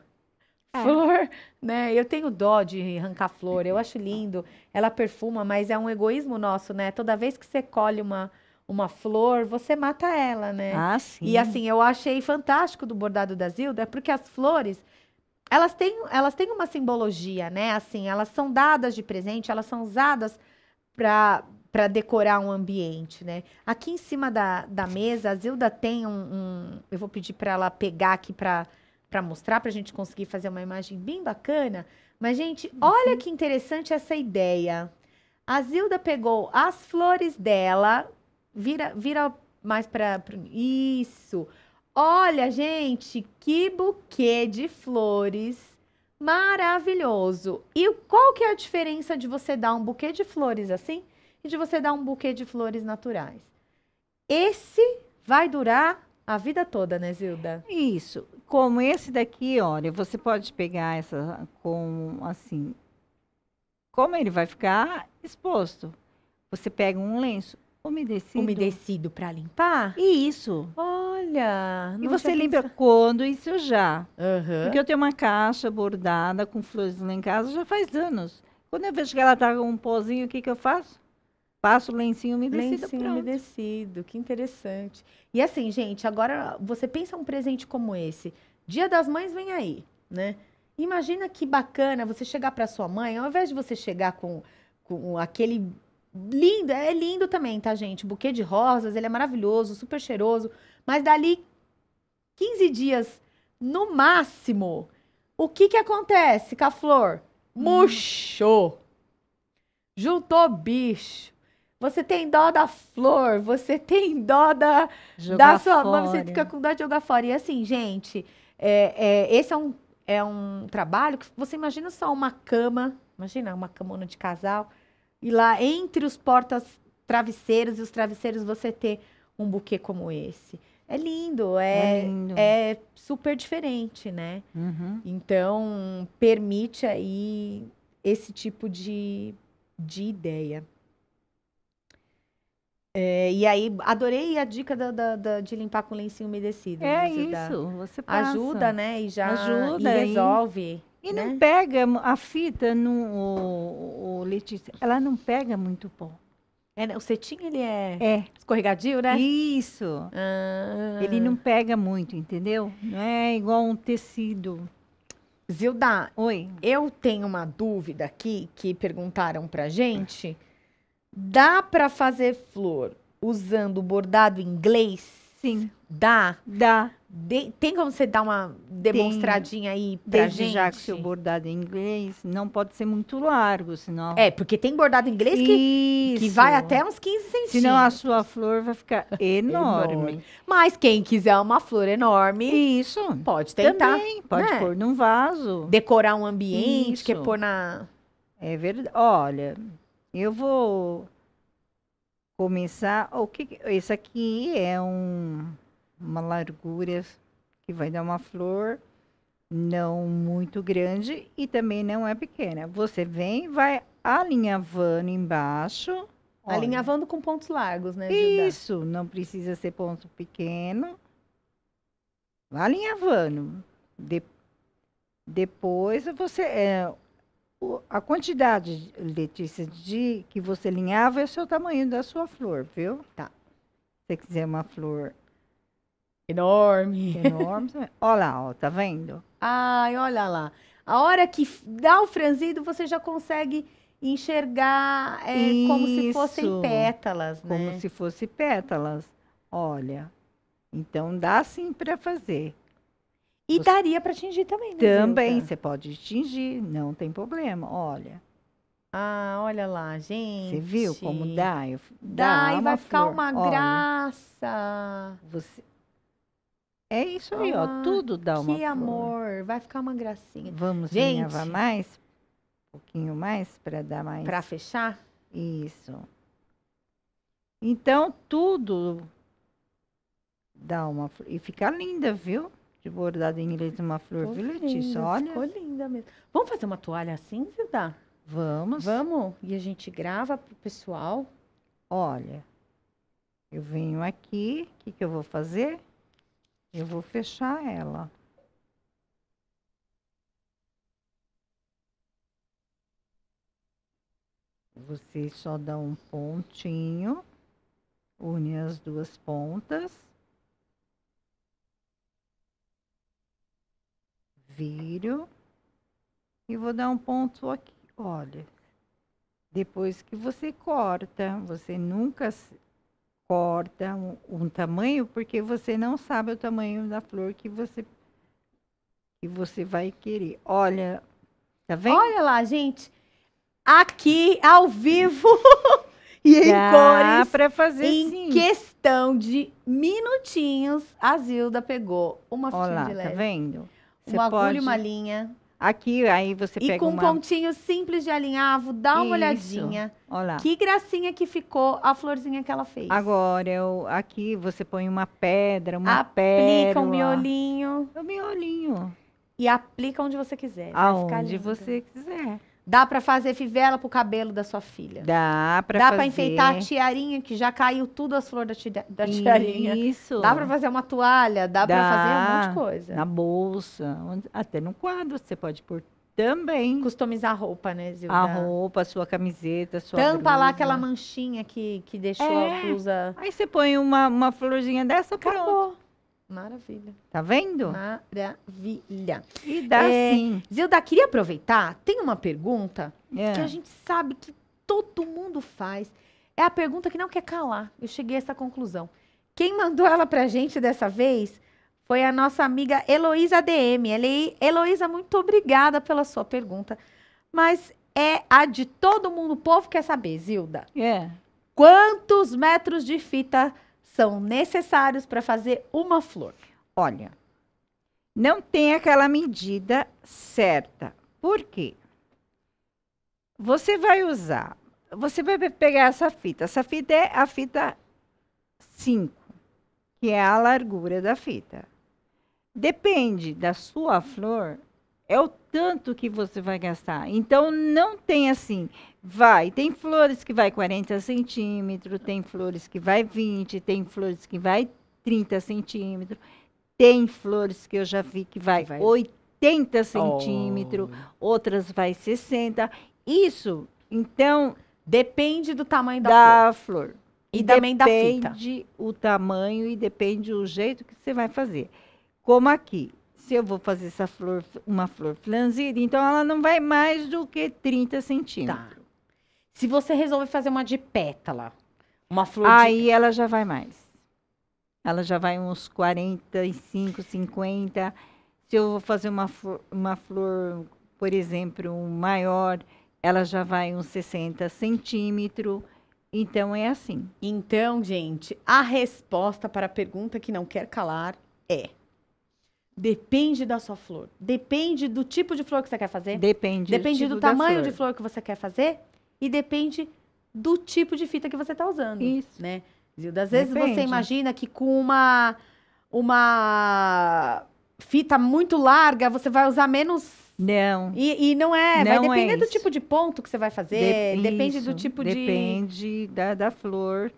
É. Flor, né? Eu tenho dó de arrancar flor, eu acho lindo. Ela perfuma, mas é um egoísmo nosso, né? Toda vez que você colhe uma, uma flor, você mata ela, né? Ah, sim. E assim, eu achei fantástico do bordado da Zilda, é porque as flores, elas têm, elas têm uma simbologia, né? Assim, elas são dadas de presente, elas são usadas para para decorar um ambiente, né? Aqui em cima da, da mesa, a Zilda tem um, um eu vou pedir para ela pegar aqui para para mostrar para a gente conseguir fazer uma imagem bem bacana. Mas gente, uhum. olha que interessante essa ideia. A Zilda pegou as flores dela, Vira, vira mais para isso. Olha, gente, que buquê de flores maravilhoso. E qual que é a diferença de você dar um buquê de flores assim e de você dar um buquê de flores naturais? Esse vai durar a vida toda, né, Zilda?
Isso. Como esse daqui, olha, você pode pegar essa com assim, como ele vai ficar exposto. Você pega um lenço, Umedecido. Umedecido para limpar? Isso. Olha. E você limpa pensado. quando Isso já? Uhum. Porque eu tenho uma caixa bordada com flores lá em casa já faz anos. Quando eu vejo que ela tá com um pozinho, o que, que eu faço? Passo lencinho umedecido. Lencinho pronto.
umedecido, que interessante. E assim, gente, agora você pensa um presente como esse. Dia das Mães vem aí, né? Imagina que bacana você chegar para sua mãe, ao invés de você chegar com, com aquele Lindo, é lindo também, tá, gente? buquê de rosas, ele é maravilhoso, super cheiroso. Mas dali 15 dias, no máximo, o que que acontece com a flor? Hum. Murchou. Juntou bicho. Você tem dó da flor, você tem dó da, da sua fora. você fica com dó de jogar fora. E assim, gente, é, é, esse é um, é um trabalho que você imagina só uma cama, imagina uma camona de casal e lá entre os portas travesseiros e os travesseiros você ter um buquê como esse. É lindo, é, é, lindo. é super diferente, né? Uhum. Então, permite aí esse tipo de, de ideia. É, e aí, adorei a dica da, da, da, de limpar com lencinho umedecido. É né, isso, você passa. Ajuda, né? E já Ajuda, e resolve.
E né? não pega a fita, no o, o, Letícia, ela não pega muito pó.
É, né, o cetim, ele é, é,
escorregadio, né? Isso. Ah. Ele não pega muito, entendeu? Não é igual um tecido. Zilda,
Oi. eu tenho uma dúvida aqui que perguntaram pra gente. Dá para fazer flor usando bordado inglês? Sim. Dá? Dá. De, tem como você dar uma demonstradinha tem, aí pra desde gente? já que
seu bordado em é inglês não pode ser muito largo, senão... É, porque tem bordado em inglês que, que vai até uns
15 centímetros. Senão a
sua flor vai ficar [LAUGHS] enorme. enorme. Mas quem
quiser uma flor enorme... Isso. Pode tentar. Também, pode né? pôr num vaso. Decorar um ambiente, Isso. quer pôr na...
É verdade. Olha, eu vou começar... O que... Esse aqui é um uma largura que vai dar uma flor não muito grande e também não é pequena. Você vem, vai alinhavando embaixo. Olha. Alinhavando
com pontos largos, né? Gilda?
Isso, não precisa ser ponto pequeno. alinhavando. De, depois você. É, a quantidade, Letícia, de que você alinhava é o seu tamanho da sua flor, viu? Tá. Se você quiser uma flor Enorme. Enorme. olha lá, ó, tá vendo?
Ai, olha lá. A hora que dá o franzido, você já consegue enxergar é, como se fossem pétalas,
né? Como se fossem pétalas. Olha, então dá sim para fazer. E você...
daria para tingir também, né? Também,
você pode tingir, não tem problema. Olha. Ah, olha lá, gente. Você viu como dá? Eu, dá, dá e vai flor. ficar uma olha,
graça.
Você, é isso aí, ah, ó. Tudo dá uma. Que flor. amor.
Vai ficar uma gracinha.
Vamos Gente, mais? Um pouquinho mais para dar mais. Para fechar? Isso. Então, tudo dá uma flor. E fica linda, viu? De bordado em inglês uma flor, ficou Olha. Ficou linda mesmo. Vamos fazer uma toalha Assim, dá? Vamos. Vamos. E a gente grava pro pessoal. Olha, eu venho aqui. O que, que eu vou fazer? Eu vou fechar ela. Você só dá um pontinho, une as duas pontas, viro e vou dar um ponto aqui. Olha, depois que você corta, você nunca corta um, um, tamanho, porque você não sabe o tamanho da flor que você que você vai querer. Olha, tá vendo? Olha lá, gente. Aqui ao vivo [LAUGHS] e em cores. para fazer em sim.
questão de minutinhos, a Zilda pegou uma fitinha Olá, de tá leve. tá
vendo? Você uma pode... agulha e uma linha. Aqui, aí você e com um pontinho
simples de alinhavo, ah, dá uma Isso. olhadinha. Olha lá. Que gracinha que ficou a florzinha que ela fez.
Agora, eu, aqui você põe uma pedra, uma aplica pérola. Aplica um
miolinho. É o miolinho. E aplica onde você quiser. Aonde você quiser. Dá para fazer fivela pro cabelo da sua filha.
Dá para Dá para enfeitar a
tiarinha que já caiu tudo as flores da, ti... da tiarinha. Isso. Dá para fazer uma
toalha,
dá, dá. para fazer um monte de coisa. Na
bolsa, até no quadro você pode pôr também. Customizar a roupa, né, Zilda? A roupa, a sua camiseta, a sua Tampa blusa. lá aquela
manchinha que, que deixou é. a blusa.
Aí você põe uma, uma florzinha dessa, Acabou. pronto. Maravilha. Tá vendo? Maravilha.
E dá é, sim. Zilda, queria aproveitar, tem uma pergunta é. que a gente sabe que todo mundo faz. É a pergunta que não quer calar. Eu cheguei a essa conclusão. Quem mandou ela pra gente dessa vez foi a nossa amiga Heloísa DM. Heloísa, muito obrigada pela sua pergunta. Mas é a de todo mundo. O povo quer saber, Zilda. É. Quantos metros de fita são necessários para fazer uma
flor? Olha, não tem aquela medida certa. Por quê? Você vai usar, você vai pegar essa fita. Essa fita é a fita 5, que é a largura da fita. Depende da sua flor, é o tanto que você vai gastar. Então não tem assim, Vai, tem flores que vai 40 centímetros, tem flores que vai 20, tem flores que vai 30 centímetros, tem flores que eu já vi que vai, vai. 80 centímetros, oh. outras vai 60. Isso, então. Depende do tamanho da, da flor. flor. E, e também da fita. Depende o tamanho e depende o jeito que você vai fazer. Como aqui, se eu vou fazer essa flor, uma flor flanzida, então ela não vai mais do que 30 centímetros. Tá. Se você resolver fazer uma de pétala, uma flor Aí de... ela já vai mais. Ela já vai uns 45, 50. Se eu vou fazer uma flor, uma flor por exemplo, um maior, ela já vai uns 60 centímetros. Então é assim. Então, gente, a resposta para a pergunta que não quer calar
é: depende da sua flor, depende do tipo de flor que você quer fazer,
depende, depende do, tipo do tamanho de flor
que você quer fazer e depende do tipo de fita que você está usando. Isso. Né? Zilda, às vezes depende. você imagina que com uma, uma fita muito larga, você vai usar menos
não. E, e, não é. Não vai é depender é do tipo de ponto que você vai fazer. De, depende isso, do tipo depende de. Depende da, da flor.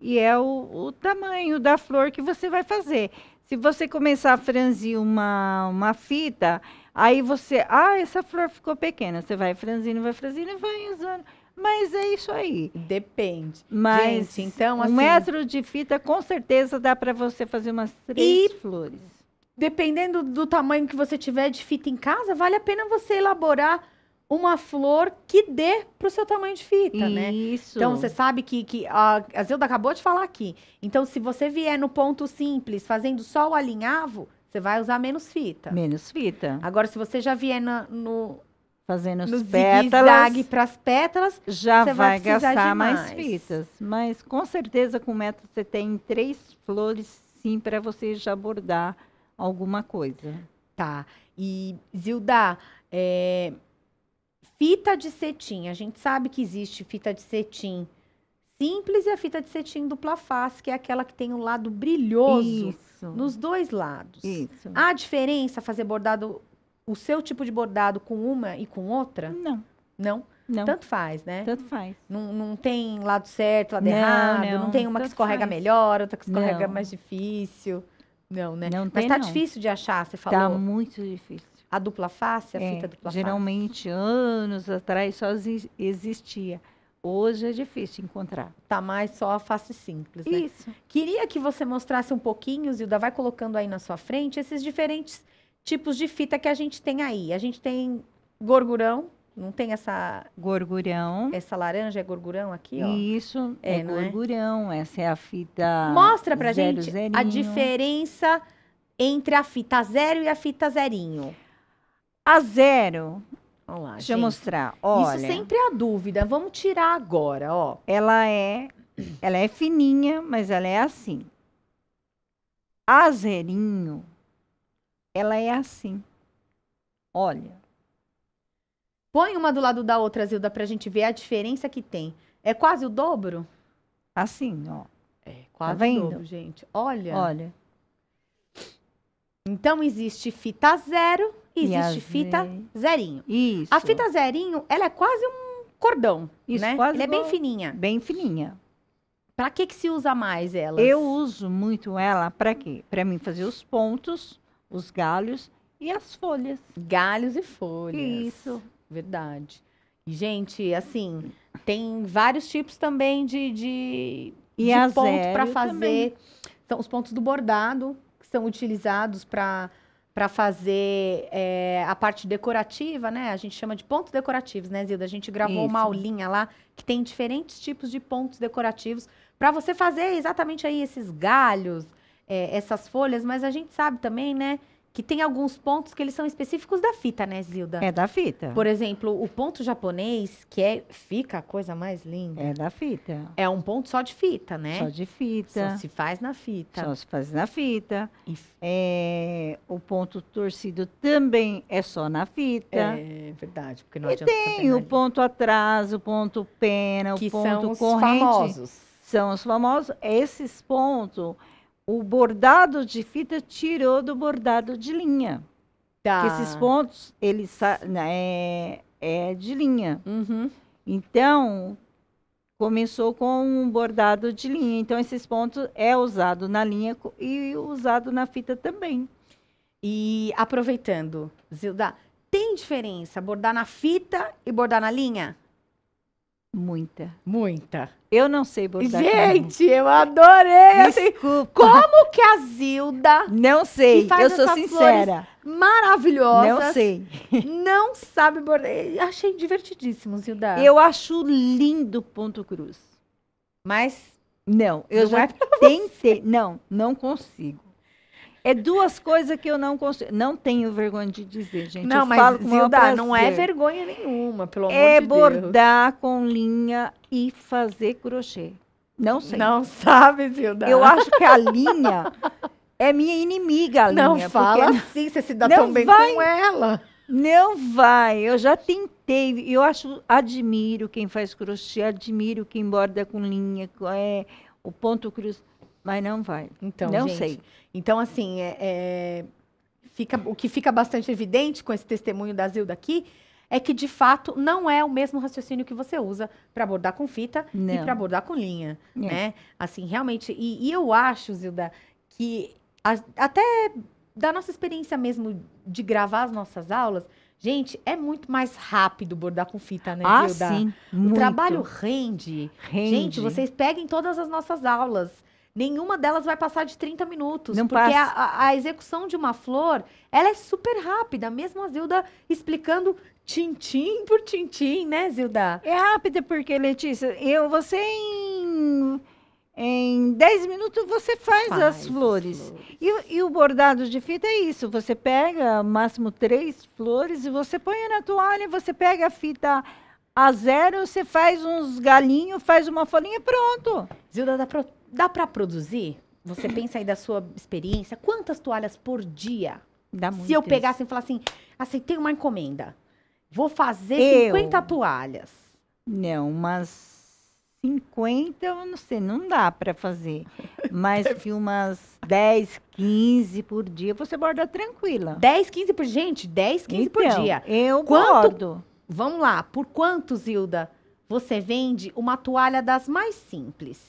E é o, o tamanho da flor que você vai fazer. Se você começar a franzir uma, uma fita, aí você. Ah, essa flor ficou pequena. Você vai franzindo, vai franzindo e vai usando. Mas é isso aí. Depende. Mas Gente, então, assim, um metro de fita com certeza dá para você fazer umas três e... flores. Dependendo do tamanho que você tiver de fita em casa, vale a pena você
elaborar uma flor que dê para o seu tamanho de fita, Isso. né? Isso. Então, você sabe que, que a, a Zilda acabou de falar aqui. Então, se você vier no ponto simples, fazendo só o alinhavo, você vai usar menos fita. Menos fita. Agora, se você já vier na, no,
fazendo os zigue pétalas. para as pétalas, já vai, vai gastar mais. mais fitas. Mas com certeza com o método você tem três flores sim para você já bordar alguma coisa. Tá. E Zilda, é,
fita de cetim. A gente sabe que existe fita de cetim simples e a fita de cetim dupla face, que é aquela que tem o um lado brilhoso Isso. nos dois lados. Isso. A diferença fazer bordado o seu tipo de bordado com uma e com outra? Não. Não? Não. Tanto faz, né? Tanto faz. Não, não tem lado
certo, lado não, errado, não. não tem uma Tanto que escorrega faz. melhor, outra que escorrega não. mais
difícil. Não,
né? Não Mas tá não. difícil de achar, você tá falou. Tá muito difícil. A dupla face, a é, fita dupla geralmente, face. Geralmente, anos atrás só existia. Hoje é difícil encontrar.
Tá mais só a face simples, né? Isso. Queria que você mostrasse um pouquinho, Zilda, vai colocando aí na sua frente, esses diferentes tipos de fita que a gente tem aí. A gente tem
gorgurão, não tem essa. Gorgurão. Essa laranja é gorgurão aqui, ó. Isso, é, é, é? gorgurão. É? Essa é a fita. Mostra pra zero, gente zerinho. a
diferença entre a fita zero e a fita zerinho. A zero.
lá, Deixa gente. eu mostrar. Olha, Isso sempre é a dúvida. Vamos tirar agora, ó. Ela é. Ela é fininha, mas ela é assim. A zerinho ela é assim. Olha.
Põe uma do lado da outra, Zilda, pra gente ver a diferença que tem. É quase o dobro? Assim, ó. É, tá quase tá vendo? o dobro, gente. Olha. Olha. Então existe fita zero e existe fita zerinho.
Isso. A fita
zerinho, ela é quase um
cordão, Isso, né? Quase ela é bem fininha. Bem fininha.
Para que que se usa mais ela? Eu
uso muito ela para quê? Para mim fazer os pontos os galhos e as folhas. Galhos e folhas.
Isso. Verdade. Gente, assim, tem vários tipos também de, de, e de ponto é, para fazer. Também. São os pontos do bordado que são utilizados para para fazer é, a parte decorativa, né? A gente chama de pontos decorativos, né, Zilda? A gente gravou Isso. uma aulinha lá que tem diferentes tipos de pontos decorativos para você fazer exatamente aí esses galhos, é, essas folhas, mas a gente sabe também, né? Que tem alguns pontos que eles são específicos da fita, né, Zilda? É da fita. Por exemplo, o ponto japonês, que é fica a coisa mais linda. É da fita. É
um ponto só de fita, né? Só de fita. Só se faz na fita. Só se faz na fita. É, o ponto torcido também é só na fita. É verdade, porque não e adianta. E tem o ponto atrás, o ponto pena, que o ponto são os corrente. Famosos. São os famosos. Esses pontos o bordado de fita tirou do bordado de linha. Tá. esses pontos, eles né, é, é de linha. Uhum. Então, começou com um bordado de linha. Então, esses pontos é usado na linha e usado na fita também. E aproveitando, Zilda, tem diferença
bordar na fita e bordar na linha?
Muita. Muita. Eu não sei bordar. Gente, eu adorei. Desculpa. Como que a Zilda. Não sei. eu sou sincera.
Maravilhosa. Não sei. Não sabe bordar. Achei divertidíssimo, Zilda. Eu
acho lindo ponto cruz. Mas. Não, eu não já é tentei. Não, não consigo. É duas coisas que eu não consigo. Não tenho vergonha de dizer, gente. Não, eu mas Zilda, não é vergonha nenhuma, pelo amor é de Deus. É bordar com linha e fazer crochê. Não sei. Não sabe, Zilda. Eu acho que a linha é minha inimiga, a linha. Não fala assim, você se dá tão bem vai, com ela. Não vai. Eu já tentei. Eu acho, admiro quem faz crochê, admiro quem borda com linha, é, o ponto cruz mas não vai. Então, não gente, sei. Então, assim,
é, é, fica, o que fica bastante evidente com esse testemunho da Zilda aqui é que, de fato, não é o mesmo raciocínio que você usa para bordar com fita não. e para bordar com linha, é. né? Assim, realmente. E, e, eu acho, Zilda, que a, até da nossa experiência mesmo de gravar as nossas aulas, Gente, é muito mais rápido bordar com fita, né, ah, Sim, o trabalho rende. rende. Gente, vocês peguem todas as nossas aulas. Nenhuma delas vai passar de 30 minutos. Não porque passa. A, a execução de uma flor, ela é super rápida. Mesmo a Zilda explicando
tintim por tintim, né, Zilda? É rápida porque, Letícia, eu, você em... Em 10 minutos você faz, faz as flores. As flores. E, e, o bordado de fita é isso. Você pega máximo três flores e você põe na toalha, você pega a fita a zero, você faz uns galinhos, faz uma folhinha pronto. Zilda, dá para dá para produzir? Você [CLEARS THROAT] pensa aí da sua experiência, quantas
toalhas por dia? Dá muito. Se eu pegasse assim e falasse assim, aceitei uma encomenda, vou fazer eu... 50 toalhas.
Não, umas 50, eu não sei, não dá para fazer. [LAUGHS] Mas que umas 10, 15 por dia você borda tranquila. 10, 15 por gente? 10, 15 então, por dia. Eu Quanto...
bordo. Vamos lá, por quantos, Zilda, Você vende uma toalha das mais
simples?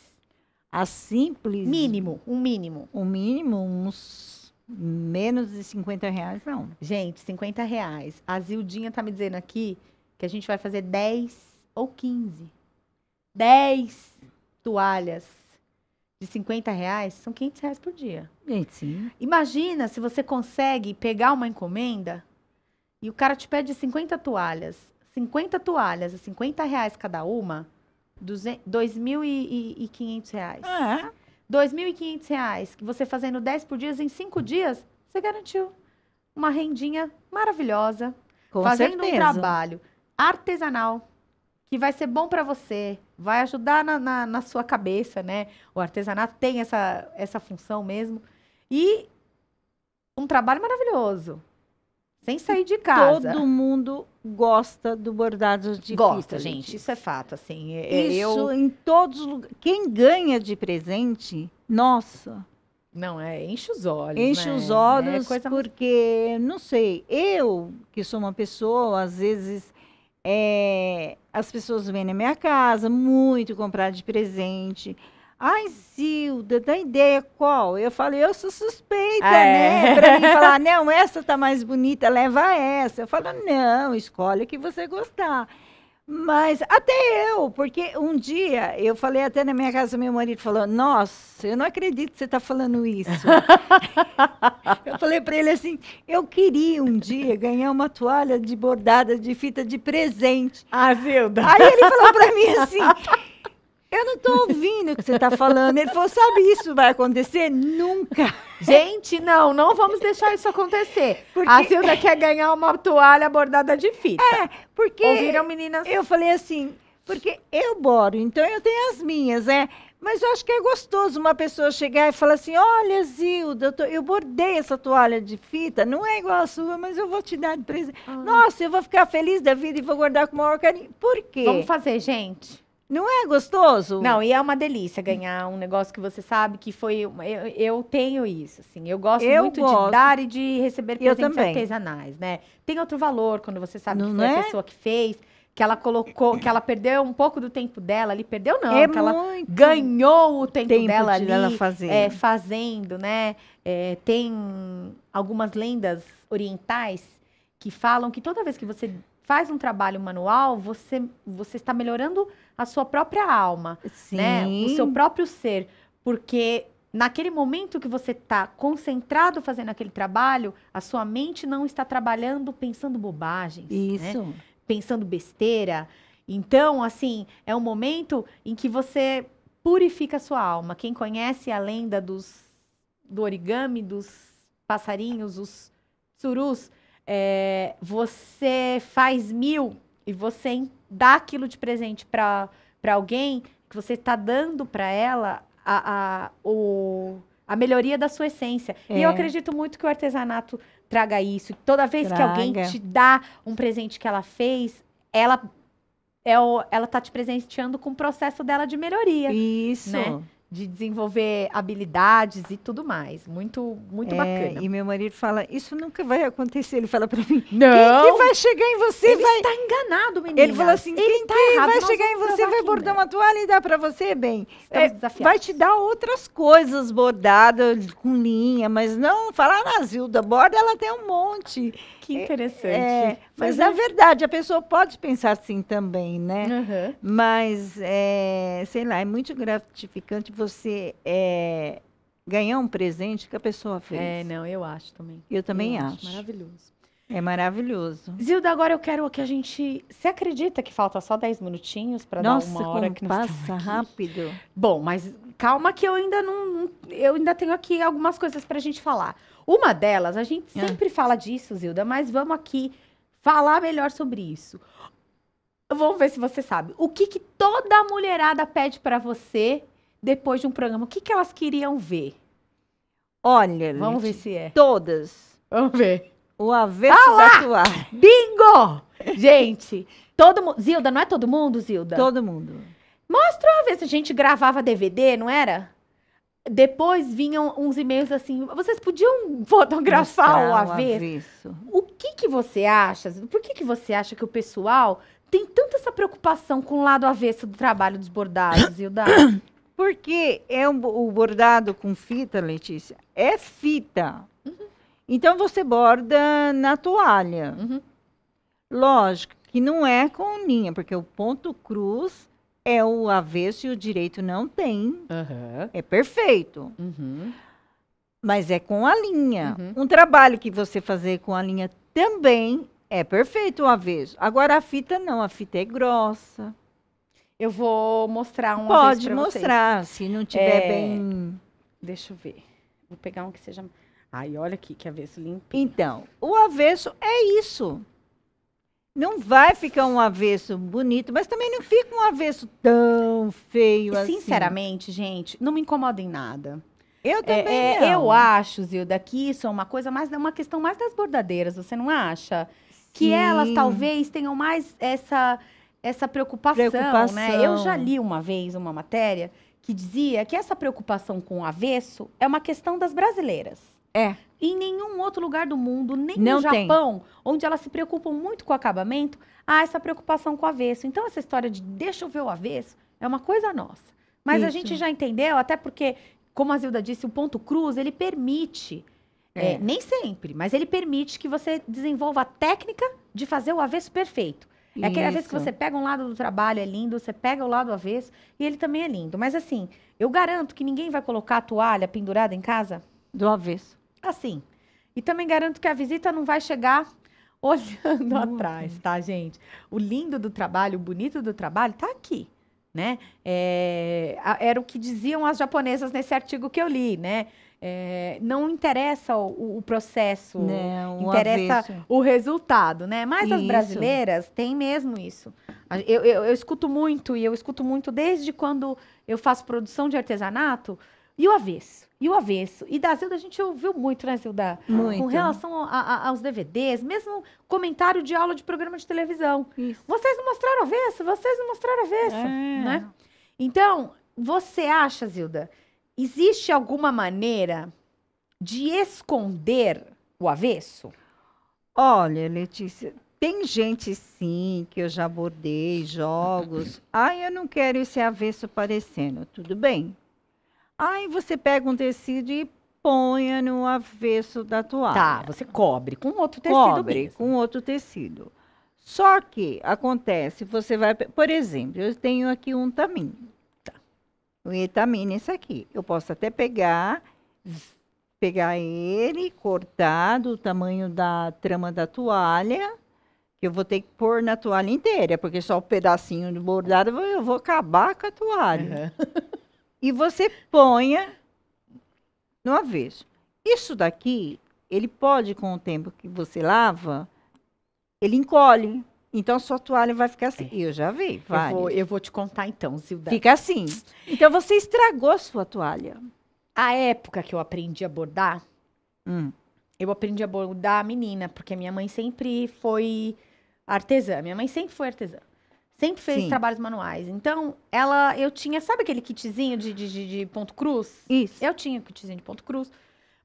A simples. Mínimo, um mínimo. Um mínimo, uns menos de 50 reais, não. Gente, 50 reais. A Zildinha tá me dizendo
aqui que a gente vai fazer 10 ou 15. 10 toalhas de 50 reais são 500 reais por dia.
Gente, sim.
Imagina se você consegue pegar uma encomenda e o cara te pede 50 toalhas. 50 toalhas a 50 reais cada uma 2.500 reais. Ah, é. 2.500 reais, que você fazendo 10 por dia, em 5 dias, você garantiu uma rendinha maravilhosa. Com fazendo certeza. um trabalho artesanal, que vai ser bom para você, vai ajudar na, na, na, sua cabeça, né? O artesanato tem essa, essa função mesmo. E um trabalho maravilhoso.
Sem sair de casa. Todo mundo gosta do bordado de gosta, fita, gente. Isso é fato, assim. É, é isso eu... em todos os lugares. Quem ganha de presente, nossa.
Não, é, enche os olhos. Enche né? os é olhos,
é porque, não sei, eu, que sou uma pessoa, às vezes, é, as pessoas vêm na minha casa muito comprar de presente. Ai, Zilda, dá ideia qual? Eu falei, eu sou suspeita, é. né? Para Pra mim falar, não, essa tá mais bonita, leva essa. Eu falo, não, escolhe que você gostar. Mas até eu, porque um dia eu falei até na minha casa, meu marido falou: Nossa, eu não acredito que você está falando isso. [LAUGHS] eu falei para ele assim: Eu queria um dia ganhar uma toalha de bordada de fita de presente. Ah, Zilda. Aí ele falou para mim assim. [LAUGHS] Eu não tô ouvindo o que você tá falando. Ele falou, sabe isso vai acontecer? Nunca. Gente, não, não vamos deixar isso acontecer. Porque... A Zilda quer ganhar uma toalha bordada de fita. É, porque... Ouviram, meninas? Eu falei assim, porque eu boro, então eu tenho as minhas, né? Mas eu acho que é gostoso uma pessoa chegar e falar assim: olha, Zilda, eu, tô, eu bordei essa toalha de fita, não é igual a sua, mas eu vou te dar de presente. Ah. Nossa, eu vou ficar feliz da vida e vou guardar com o maior carinho. Por quê? Vamos fazer, gente. Não é gostoso? Não, e é uma
delícia ganhar um negócio que você sabe que foi. Eu, eu tenho isso, assim. Eu gosto eu muito gosto. de dar e de receber presentes artesanais, né? Tem outro valor quando você sabe não que foi é? a pessoa que fez, que ela colocou, que ela perdeu um pouco do tempo dela ali. Perdeu, não, é que ela ganhou o tempo, tempo dela de ali. Fazendo. É, fazendo, né? É, tem algumas lendas orientais que falam que toda vez que você faz um trabalho manual, você, você está melhorando a sua própria alma, Sim. né? O seu próprio ser, porque naquele momento que você está concentrado fazendo aquele trabalho, a sua mente não está trabalhando pensando bobagens, né? Isso. Né? Pensando besteira. Então, assim, é um momento em que você purifica a sua alma. Quem conhece a lenda dos do origami, dos passarinhos, os surus, é, você faz mil e você dá aquilo de presente para alguém, que você está dando para ela a, a, o, a melhoria da sua essência. É. E eu é. acredito muito que o artesanato traga isso. Toda vez traga. que alguém te dá um presente que ela fez, ela é o, ela tá te presenteando com o processo dela de melhoria. Isso. Né? de desenvolver habilidades e tudo mais. Muito, muito é, bacana.
E meu marido fala, isso nunca vai acontecer. Ele fala para mim, não. Quem que vai
chegar em você? Ele vai... está
enganado, menina. Ele falou assim, ele quem, tá quem errado, vai chegar em você vai bordar né? uma toalha e dar para você, bem. É, vai te dar outras coisas bordadas com linha, mas não falar ah, na Zilda, borda ela tem um monte. Que é, interessante. É, mas, é... na verdade, a pessoa pode pensar assim também, né? Uhum. Mas, é, sei lá, é muito gratificante você é, ganhar um presente que a pessoa fez. É, não, eu acho também. Eu também eu acho. acho.
Maravilhoso.
É maravilhoso. Zilda, agora eu quero que a
gente. Você acredita que falta só 10 minutinhos para dar uma hora que nós passa rápido. Bom, mas calma que eu ainda não. Eu ainda tenho aqui algumas coisas para a gente falar. Uma delas, a gente ah. sempre é. fala disso, Zilda, mas vamos aqui falar melhor sobre isso. Vamos ver se você sabe. O que, que toda mulherada pede para você depois de um programa? O que, que elas queriam ver? Olha, vamos ver se é. Todas. Vamos ver. O avesso ah lá! da toalha. Bingo! Gente, todo mundo. Zilda, não é todo mundo, Zilda? Todo mundo. Mostra uma vez, a gente gravava DVD, não era? Depois vinham uns e-mails assim, vocês podiam
fotografar o avesso?
O que que você acha? Por que que você acha que o
pessoal tem tanta essa preocupação com o lado avesso do trabalho dos bordados, Hilda? [COUGHS] Porque é um, o bordado com fita, Letícia, é fita. Uhum. Então você borda na toalha. Uhum. Lógico que não é com linha, porque o ponto cruz é o avesso e o direito não tem. Uhum. É perfeito. Uhum. Mas é com a linha. Uhum. Um trabalho que você fazer com a linha também é perfeito o avesso. Agora a fita não, a fita é grossa. Eu vou mostrar um Pode mostrar, vocês. se não tiver é... bem. Deixa eu ver. Vou pegar um que seja. Ai, olha aqui que avesso limpo. Então, o avesso é isso. Não vai ficar um avesso bonito, mas também não fica um avesso tão feio assim. Sinceramente,
gente, não me incomoda em nada.
Eu é, também é, Eu acho, Zilda, que isso
é uma coisa mais, é uma questão mais das bordadeiras, você não acha? Sim. Que elas talvez tenham mais essa, essa preocupação, preocupação, né? Eu já li uma vez uma matéria que dizia que essa preocupação com o avesso é uma questão das brasileiras. É em nenhum outro lugar do mundo, nem Não no Japão, tem. onde elas se preocupam muito com o acabamento, há essa preocupação com o avesso. Então, essa história de deixa eu ver o avesso é uma coisa nossa. Mas Isso. a gente já entendeu, até porque, como a Zilda disse, o ponto cruz, ele permite, é. É, nem sempre, mas ele permite que você desenvolva a técnica de fazer o avesso perfeito. É aquela Isso. vez que você pega um lado do trabalho, é lindo, você pega o lado avesso e ele também é lindo. Mas assim, eu garanto que ninguém vai colocar a toalha pendurada em casa. Do avesso assim. E também garanto que a visita não vai chegar [LAUGHS] olhando uhum. atrás, tá, gente? O lindo do trabalho, o bonito do trabalho, tá aqui. Né? É, era o que diziam as japonesas nesse artigo que eu li, né? É, não interessa o, o processo, não, interessa o, o resultado, né? Mas isso. as brasileiras têm mesmo isso. Eu, eu, eu, escuto muito, e eu escuto muito desde quando eu faço produção de artesanato, e o avesso e o avesso. E da Zilda a gente ouviu muito, né, Zilda? Muito. Com relação a, a, aos DVDs, mesmo comentário de aula de programa de televisão. Isso. Vocês não mostraram avesso, vocês não mostraram avesso, é. né? Então, você acha, Zilda, existe alguma maneira de esconder
o avesso? Olha, Letícia, tem gente sim que eu já abordei jogos. ah, eu não quero esse avesso aparecendo. Tudo bem, Aí você pega um tecido e ponha no avesso da toalha. Tá, você cobre com outro tecido cobre mesmo. com outro tecido. Só que acontece, você vai, por exemplo, eu tenho aqui um tamin. Tá. O etamina esse aqui. Eu posso até pegar pegar ele, cortar do tamanho da trama da toalha, que eu vou ter que pôr na toalha inteira, porque só o um pedacinho de bordado eu vou acabar com a toalha. Uhum. [LAUGHS] e você ponha no avesso. Isso daqui, ele pode, com o tempo que você lava, ele encolhe. Então, sua toalha vai ficar assim. É. Eu já vi, vai. Eu, eu vou, te contar então, Zilda. Fica assim. Então, você
estragou sua toalha. A época que eu aprendi a bordar, hum. eu aprendi a bordar menina, porque minha mãe sempre foi artesã. Minha mãe sempre foi artesã. Sempre fez Sim. trabalhos manuais. Então, ela, eu tinha, sabe aquele kitzinho de, de, de ponto cruz? Isso. Eu tinha o kitzinho de ponto cruz.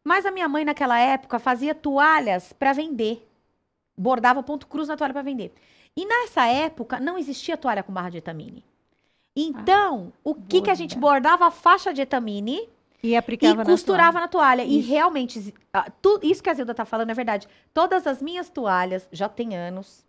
Mas a minha mãe, naquela época, fazia toalhas para vender. Bordava ponto cruz na toalha para vender. E nessa época, não existia toalha com barra de etamine. Então, ah, o que, que a gente bordava? A faixa de etamine e aplicava e na costurava toalha. na toalha. E realmente, ah, tudo isso que a Zilda tá falando é verdade. Todas as minhas toalhas, já tem anos,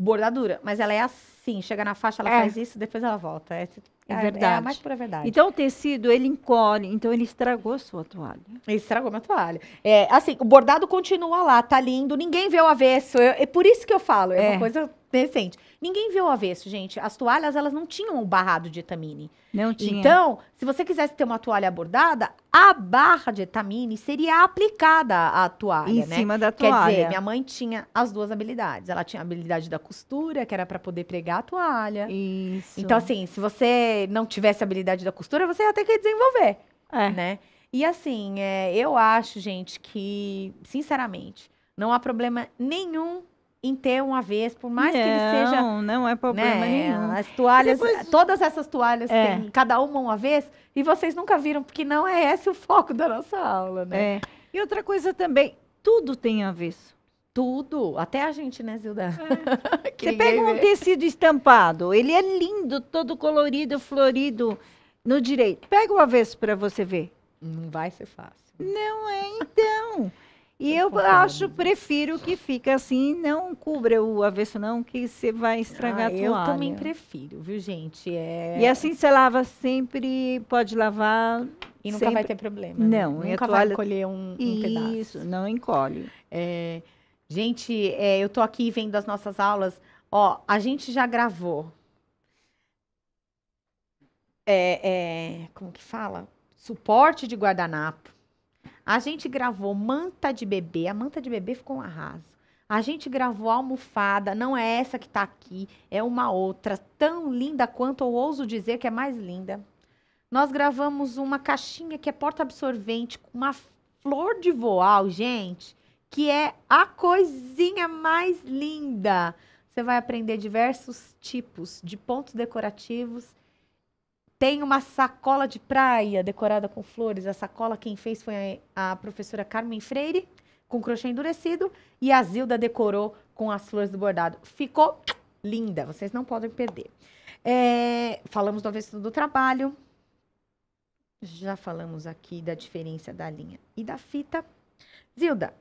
bordadura, mas ela é assim, chega na faixa, ela é. faz
isso, depois ela volta. É, é, verdade. É a mais pura verdade. Então o tecido, ele encolhe, então ele estragou a sua toalha. Ele estragou minha toalha. É, assim, o
bordado continua lá, tá lindo, ninguém vê o avesso. Eu, é por isso que eu falo, é, é. uma coisa decente. Ninguém viu o avesso, gente. As toalhas, elas não tinham o barrado de etamine. Não tinha. Então, se você quisesse ter uma toalha bordada, a barra de etamine seria aplicada à toalha, em né? Em cima da toalha. Quer dizer, minha mãe tinha as duas habilidades. Ela tinha a habilidade da costura, que era para poder pregar a toalha. Isso. Então, assim, se você não tivesse a habilidade da costura, você ia ter que desenvolver, é. né? E assim, é, eu acho, gente, que, sinceramente, não há problema nenhum em ter uma vez, por mais não, que ele seja. Não, não
é problema né, nenhum. As toalhas, depois... Eh, todas
essas toalhas é. têm cada uma uma vez,
e vocês nunca viram, porque não é esse o foco da nossa aula, né? É. E outra coisa também, tudo tem avesso. Tudo, até a gente, né, Zilda? É. [LAUGHS] Você pega um tecido estampado, ele é lindo, todo colorido, florido, no direito. Pega o avesso para você ver. Não vai ser fácil. Não é, então. E eu acho, prefiro que fique assim, não cubra o avesso não, que você vai estragar ah, a toalha. Eu também
prefiro, viu, gente? É... E assim você
lava sempre, pode lavar... E nunca sempre. vai ter problema. Né? Não. Né? Nunca toalha... vai encolher um, um Isso, pedaço.
Isso, não encolhe. É, gente, é, eu tô aqui vendo as nossas aulas. Ó, a gente já gravou. É, é como que fala? Suporte de guardanapo a gente gravou manta de bebê, a manta de bebê ficou um arraso. A gente gravou almofada, não é essa que tá aqui, é uma outra, tão linda quanto eu ouso dizer que é mais linda. Nós gravamos uma caixinha que é porta absorvente com uma flor de voal, gente, que é a coisinha mais linda. Você vai aprender diversos tipos de pontos decorativos tem uma sacola de praia decorada com flores. A sacola quem fez foi a, a professora Carmen Freire, com crochê endurecido. E a Zilda decorou com as flores do bordado. Ficou linda, vocês não podem perder. É, falamos do avesso do trabalho. Já falamos aqui da diferença da linha e da fita. Zilda,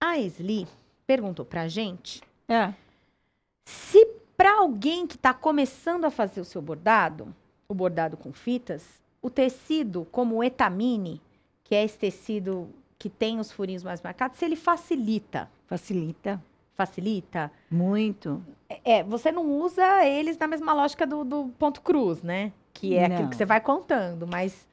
a Esli perguntou pra gente é. se para alguém que está começando a fazer o seu bordado, o bordado com fitas, o tecido como o etamine, que é esse tecido que tem os furinhos mais marcados, se ele facilita. Facilita. Facilita?
Muito. É,
é você não usa eles na mesma lógica do, do ponto cruz, né?
Que é não. aquilo que você vai contando, mas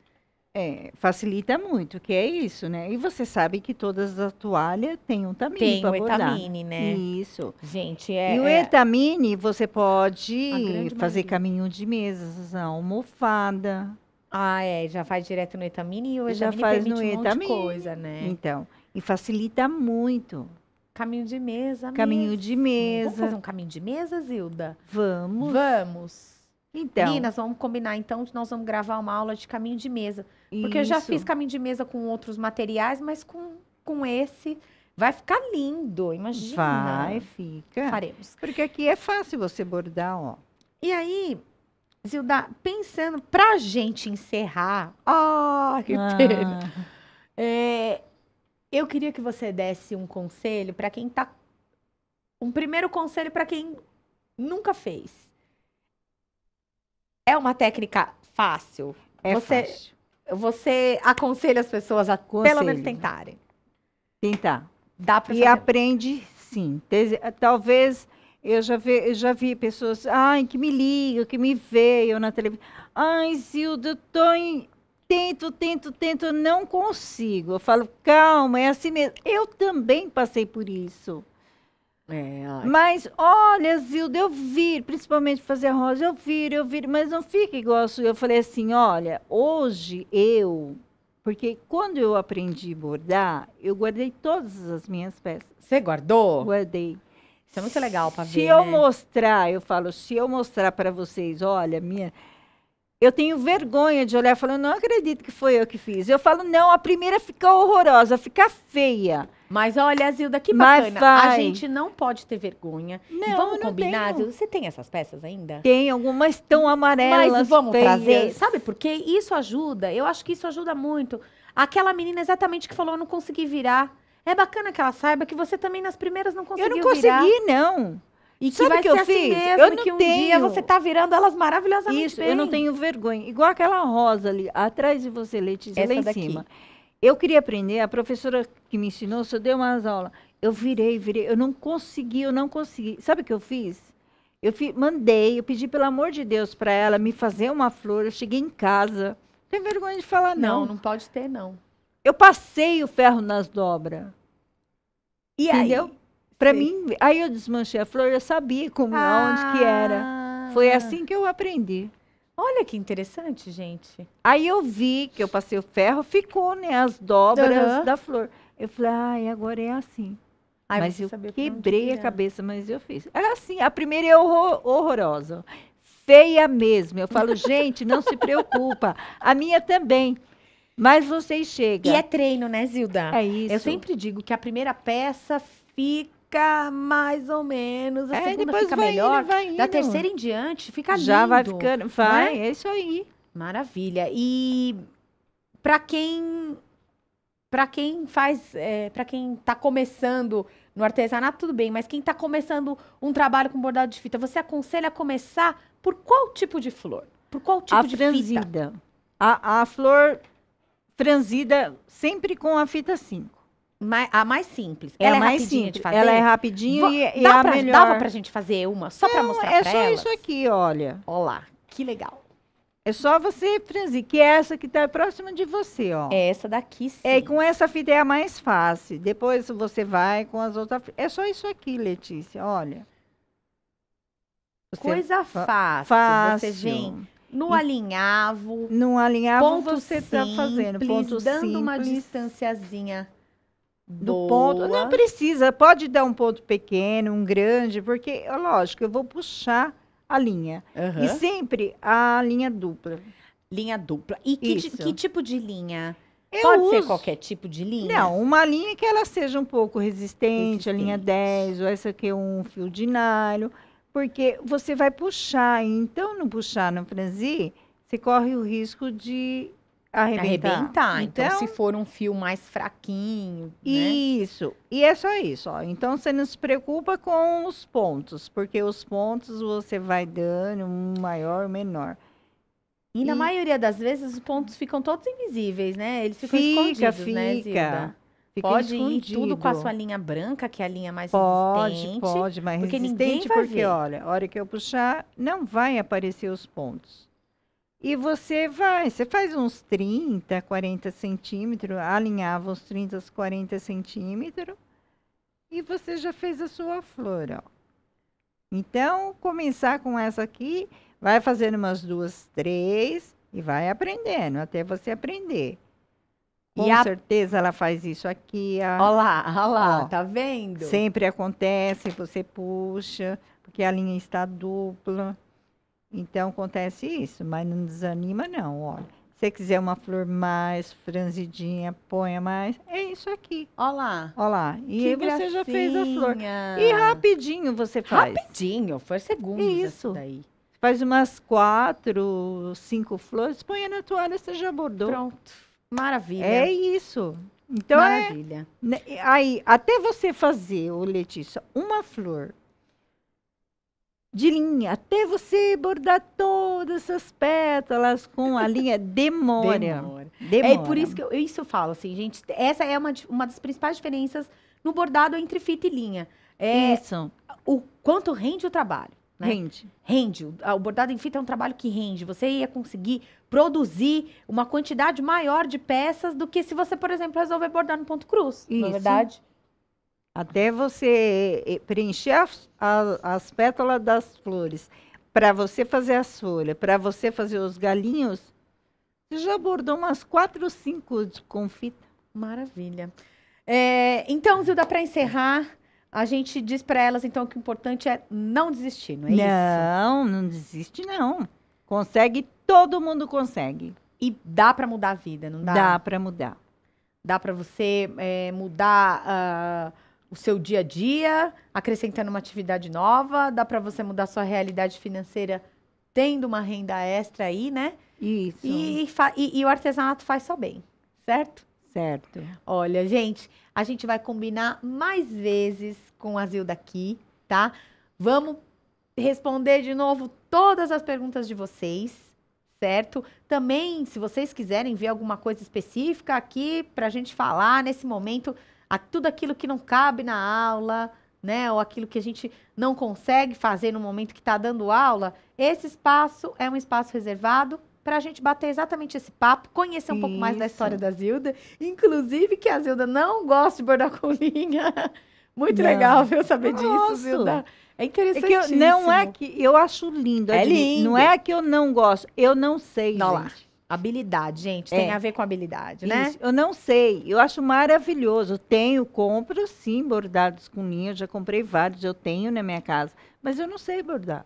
é, facilita muito, que é isso, né? E você sabe que todas as toalhas têm um tamine Tem o etamine, né?
Isso. Gente,
é. E o é. etamine você pode fazer maioria. caminho de mesas, almofada. Ah, é. Já faz direto no etamine e Já faz no permite monte de etamine. coisa, né? Então, e facilita muito.
Caminho de mesa, Caminho de mesa. Vamos fazer um caminho de
mesa, Zilda? Vamos.
Vamos. Então. Meninas, vamos combinar então nós vamos gravar uma aula de caminho de mesa. Porque eu já fiz caminho de mesa com outros materiais, mas com, com esse. Vai ficar lindo, imagina. Vai,
fica.
Faremos. Porque aqui é fácil você bordar, ó. E aí, Zilda, pensando pra gente encerrar. Oh, que ah. pena. É, eu queria que você desse um conselho para quem tá. Um primeiro conselho para quem nunca fez é uma técnica
fácil. É você, fácil. Você aconselha as pessoas a Aconselho. pelo menos tentarem. Tentar. Dá pra e fazer. aprende, sim. Talvez eu já vi, eu já vi pessoas, ai, que me ligam, que me veio na televisão. Ai, Zilda, eu tô em... Tento, tento, tento, não consigo. Eu falo, calma, é assim mesmo. Eu também passei por isso. É, mas, olha, Zilda, eu vi, principalmente fazer rosa, eu viro, eu vi. mas não fica igual a sua. Eu falei assim, olha, hoje eu, porque quando eu aprendi bordar, eu guardei todas as minhas peças. Você guardou? Guardei. Isso é muito legal para ver. Se eu né? mostrar, eu falo, se eu mostrar para vocês, olha, minha eu tenho vergonha de olhar e falar, não acredito que foi eu que fiz. Eu falo, não, a primeira fica horrorosa, fica feia. Mas olha, Zilda, que bacana. A gente
não pode ter vergonha. Não, vamos não combinar, Zilda. Você tem essas peças ainda?
Tem, algumas tão amarelas. Mas vamos feias. trazer.
Sabe por quê? Isso ajuda. Eu acho que isso ajuda muito. Aquela menina exatamente que falou, eu não consegui virar. É bacana que ela saiba que você também nas primeiras não conseguiu virar. Eu não consegui, virar. não. E Sabe que vai que eu assim fiz? Assim mesmo, eu não
que um tenho. dia você tá virando elas maravilhosamente Isso, bem. eu não tenho vergonha. Igual aquela rosa ali, atrás de você, Letícia, Essa lá em daqui. cima. Eu queria aprender, a professora que me ensinou, só deu umas aulas. Eu virei, virei, eu não consegui, eu não consegui. Sabe o que eu fiz? Eu mandei, eu pedi pelo amor de Deus para ela me fazer uma flor. Eu cheguei em casa. Tem vergonha de falar não. Não, não
pode ter não.
Eu passei o ferro nas dobras. E Entendeu? aí? Para mim, aí eu desmanchei a flor, eu sabia como ah. onde que era. Ah, Foi é. assim que eu aprendi. Olha que interessante, gente. Aí eu vi que eu passei o ferro, ficou, né, as dobras uhum. da flor. Eu falei, ah, e agora é assim. Ai, mas eu quebrei a cabeça, mas eu fiz. Era é assim, a primeira é horror, horrorosa. Feia mesmo. Eu falo, [LAUGHS] gente, não se preocupa. A minha também. Mas vocês chegam. E é treino, né, Zilda?
É isso. Eu sempre digo que a primeira peça fica fica mais ou menos. A é, segunda depois fica vai melhor. Indo, vai indo. Da terceira em diante, fica lindo. Já vai ficando. É? Vai, é? é isso aí. Maravilha. E para quem para quem faz, é, para quem está começando no artesanato, tudo bem, mas quem está começando um trabalho com bordado de fita, você aconselha começar por qual tipo de flor? Por qual tipo a de
franzida. fita? A, a flor franzida sempre com a fita 5 a mais simples. É ela é mais rapidinha simples. de fazer. Ela é rapidinha Vou, e, e é a pra, melhor. Dava pra gente fazer uma só mostrar pra mostrar é pra só isso aqui, olha. Olha lá, que legal. É só você franzir, que é essa que tá próxima de você, ó. É essa daqui, é, sim. É, com essa fita é a mais fácil. Depois você vai com as outras. É só isso aqui, Letícia, olha. Você Coisa fácil. Fácil. Você vem
no alinhavo. No alinhavo ponto você simples, tá fazendo. Ponto dando simples. uma distanciazinha
do Boa. ponto. Não precisa, pode dar um ponto pequeno, um grande, porque, lógico, eu vou puxar a linha. Uhum. E sempre a linha dupla. Linha dupla. E que, que tipo de linha? Eu pode uso... ser qualquer tipo de linha? Não, uma linha que ela seja um pouco resistente, resistente. a linha 10, ou essa aqui é um fio de nylon, porque você vai puxar, então não puxar no franzir, você corre o risco de arrebentar. arrebentar. Então, então, se for um fio mais
fraquinho.
Né? Isso. Né? E é só isso. Ó. Então, você não se preocupa com os pontos, porque os pontos você vai dando um maior, ou menor.
E, e, na maioria das vezes os pontos ficam todos invisíveis, né? Eles ficam fica, escondidos, né, fica, né, Zilda? Fica pode escondido. ir tudo com a sua
linha branca, que é a linha mais pode, resistente. Pode, mais porque resistente, ninguém vai porque ver. olha, a hora que eu puxar, não vai aparecer os pontos. E você vai, você faz uns 30, 40 centímetros, alinhava os 30, 40 centímetros, e você já fez a sua flor, ó. Então, começar com essa aqui, vai fazendo umas duas, três, e vai aprendendo, até você aprender. Com a... certeza ela faz isso aqui. A... Olha lá, olha lá, ó, tá vendo? Sempre acontece, você puxa, porque a linha está dupla. Então acontece isso, mas não desanima não, olha. Se você quiser uma flor mais franzidinha, ponha mais. É isso aqui. Olha lá. E que você já fez a flor. E rapidinho você faz. Rapidinho, foi segundos isso daí. Faz umas quatro, cinco flores, ponha na toalha, você já bordou. Pronto. Maravilha. É isso. Então é Maravilha. É, aí, até você fazer, o Letícia, uma flor de linha, até você bordar todas essas pétalas com a linha demora. [LAUGHS] demora. demora. É por isso que eu, isso eu falo assim, gente, essa é uma,
uma das principais diferenças no bordado entre fita e linha. É isso. O quanto rende o trabalho. Né? Rende. Rende. O, bordado em fita é um trabalho que rende. Você ia conseguir produzir uma quantidade maior de peças do que se você, por exemplo, resolver bordar no ponto
cruz. É isso. Na verdade até você eh, preencher as, as pétalas das flores, para você fazer as folhas, para você fazer os galinhos, você já bordou umas quatro ou cinco de confita. Maravilha.
É, então, Zilda, para encerrar, a gente diz para elas então que o importante é não desistir, não é não, isso?
Não, não desiste
não. Consegue, todo mundo consegue. E dá para mudar a vida, não dá? Dá para mudar. Dá para você é, mudar. Uh o seu dia a dia, acrescentando uma atividade nova, dá para você mudar sua realidade financeira tendo uma renda extra aí, né? Isso. E, e, e o artesanato faz só bem, certo? Certo. Olha, gente, a gente vai combinar mais vezes com a Zilda aqui, tá? Vamos responder de novo todas as perguntas de vocês certo? Também, se vocês quiserem ver alguma coisa específica aqui para a gente falar nesse momento, a tudo aquilo que não cabe na aula, né, ou aquilo que a gente não consegue fazer no momento que está dando aula, esse espaço é um espaço reservado para a gente bater exatamente esse papo, conhecer um Isso. pouco mais da história da Zilda. Inclusive que a Zilda não gosta de bordar com linha. [LAUGHS] Muito não. legal, viu, saber disso, Zilda. É interessante. É não é
que eu acho lindo. É, é lindo. Não é que eu não gosto. Eu não sei, não gente. Lá. Habilidade, gente, tem é. a ver com habilidade, né? Isso. né? Eu não sei, eu acho maravilhoso. Tenho, compro sim bordados com linha, já comprei vários, eu tenho na minha casa, mas eu não sei bordar.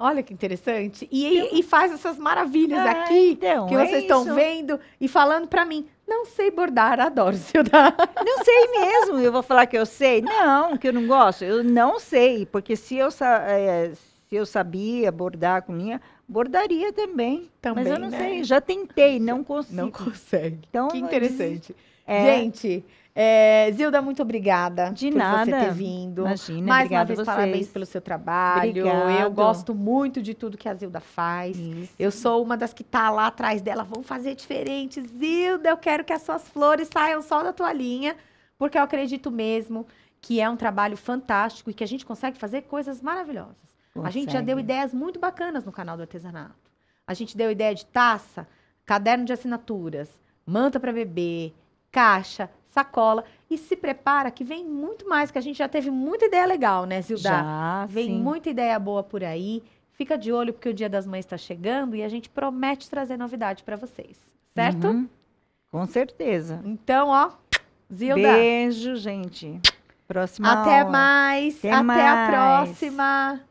Olha que interessante. E, e faz essas maravilhas ah, aqui então, que vocês é estão
vendo e falando para mim. Não sei bordar, adoro Cildar.
[LAUGHS] Não sei mesmo. Eu vou falar que eu sei? Não, que eu não gosto. Eu não sei, porque se eu, eh, se eu sabia bordar com linha, bordaria também. também mas eu não né? sei, já tentei, não consigo. Não
consegue.
Então, que interessante. É... Gente,
é, Zilda, muito obrigada De por nada. você ter vindo. Imagina, Mais uma vez, vocês. parabéns pelo seu trabalho. Obrigado. Eu gosto muito de tudo que a Zilda faz. Isso. Eu sou uma das que tá lá atrás dela. Vamos fazer diferente. Zilda, eu quero que as suas flores saiam só da tua linha, porque eu acredito mesmo que é um trabalho fantástico e que a gente consegue fazer coisas maravilhosas. Consegue. A gente já deu ideias muito bacanas no canal do artesanato. A gente deu ideia de taça, caderno de assinaturas, manta para bebê, caixa, sacola e se prepara que vem muito mais, que a gente já teve muita ideia legal, né, Zilda? Já, vem sim. muita ideia boa por aí. Fica de olho porque o Dia das Mães está chegando e a gente promete trazer novidade para vocês,
certo? Uhum. Com certeza.
Então, ó, Zilda.
Beijo, gente. Próxima Até mais. Até, Até mais. a
próxima.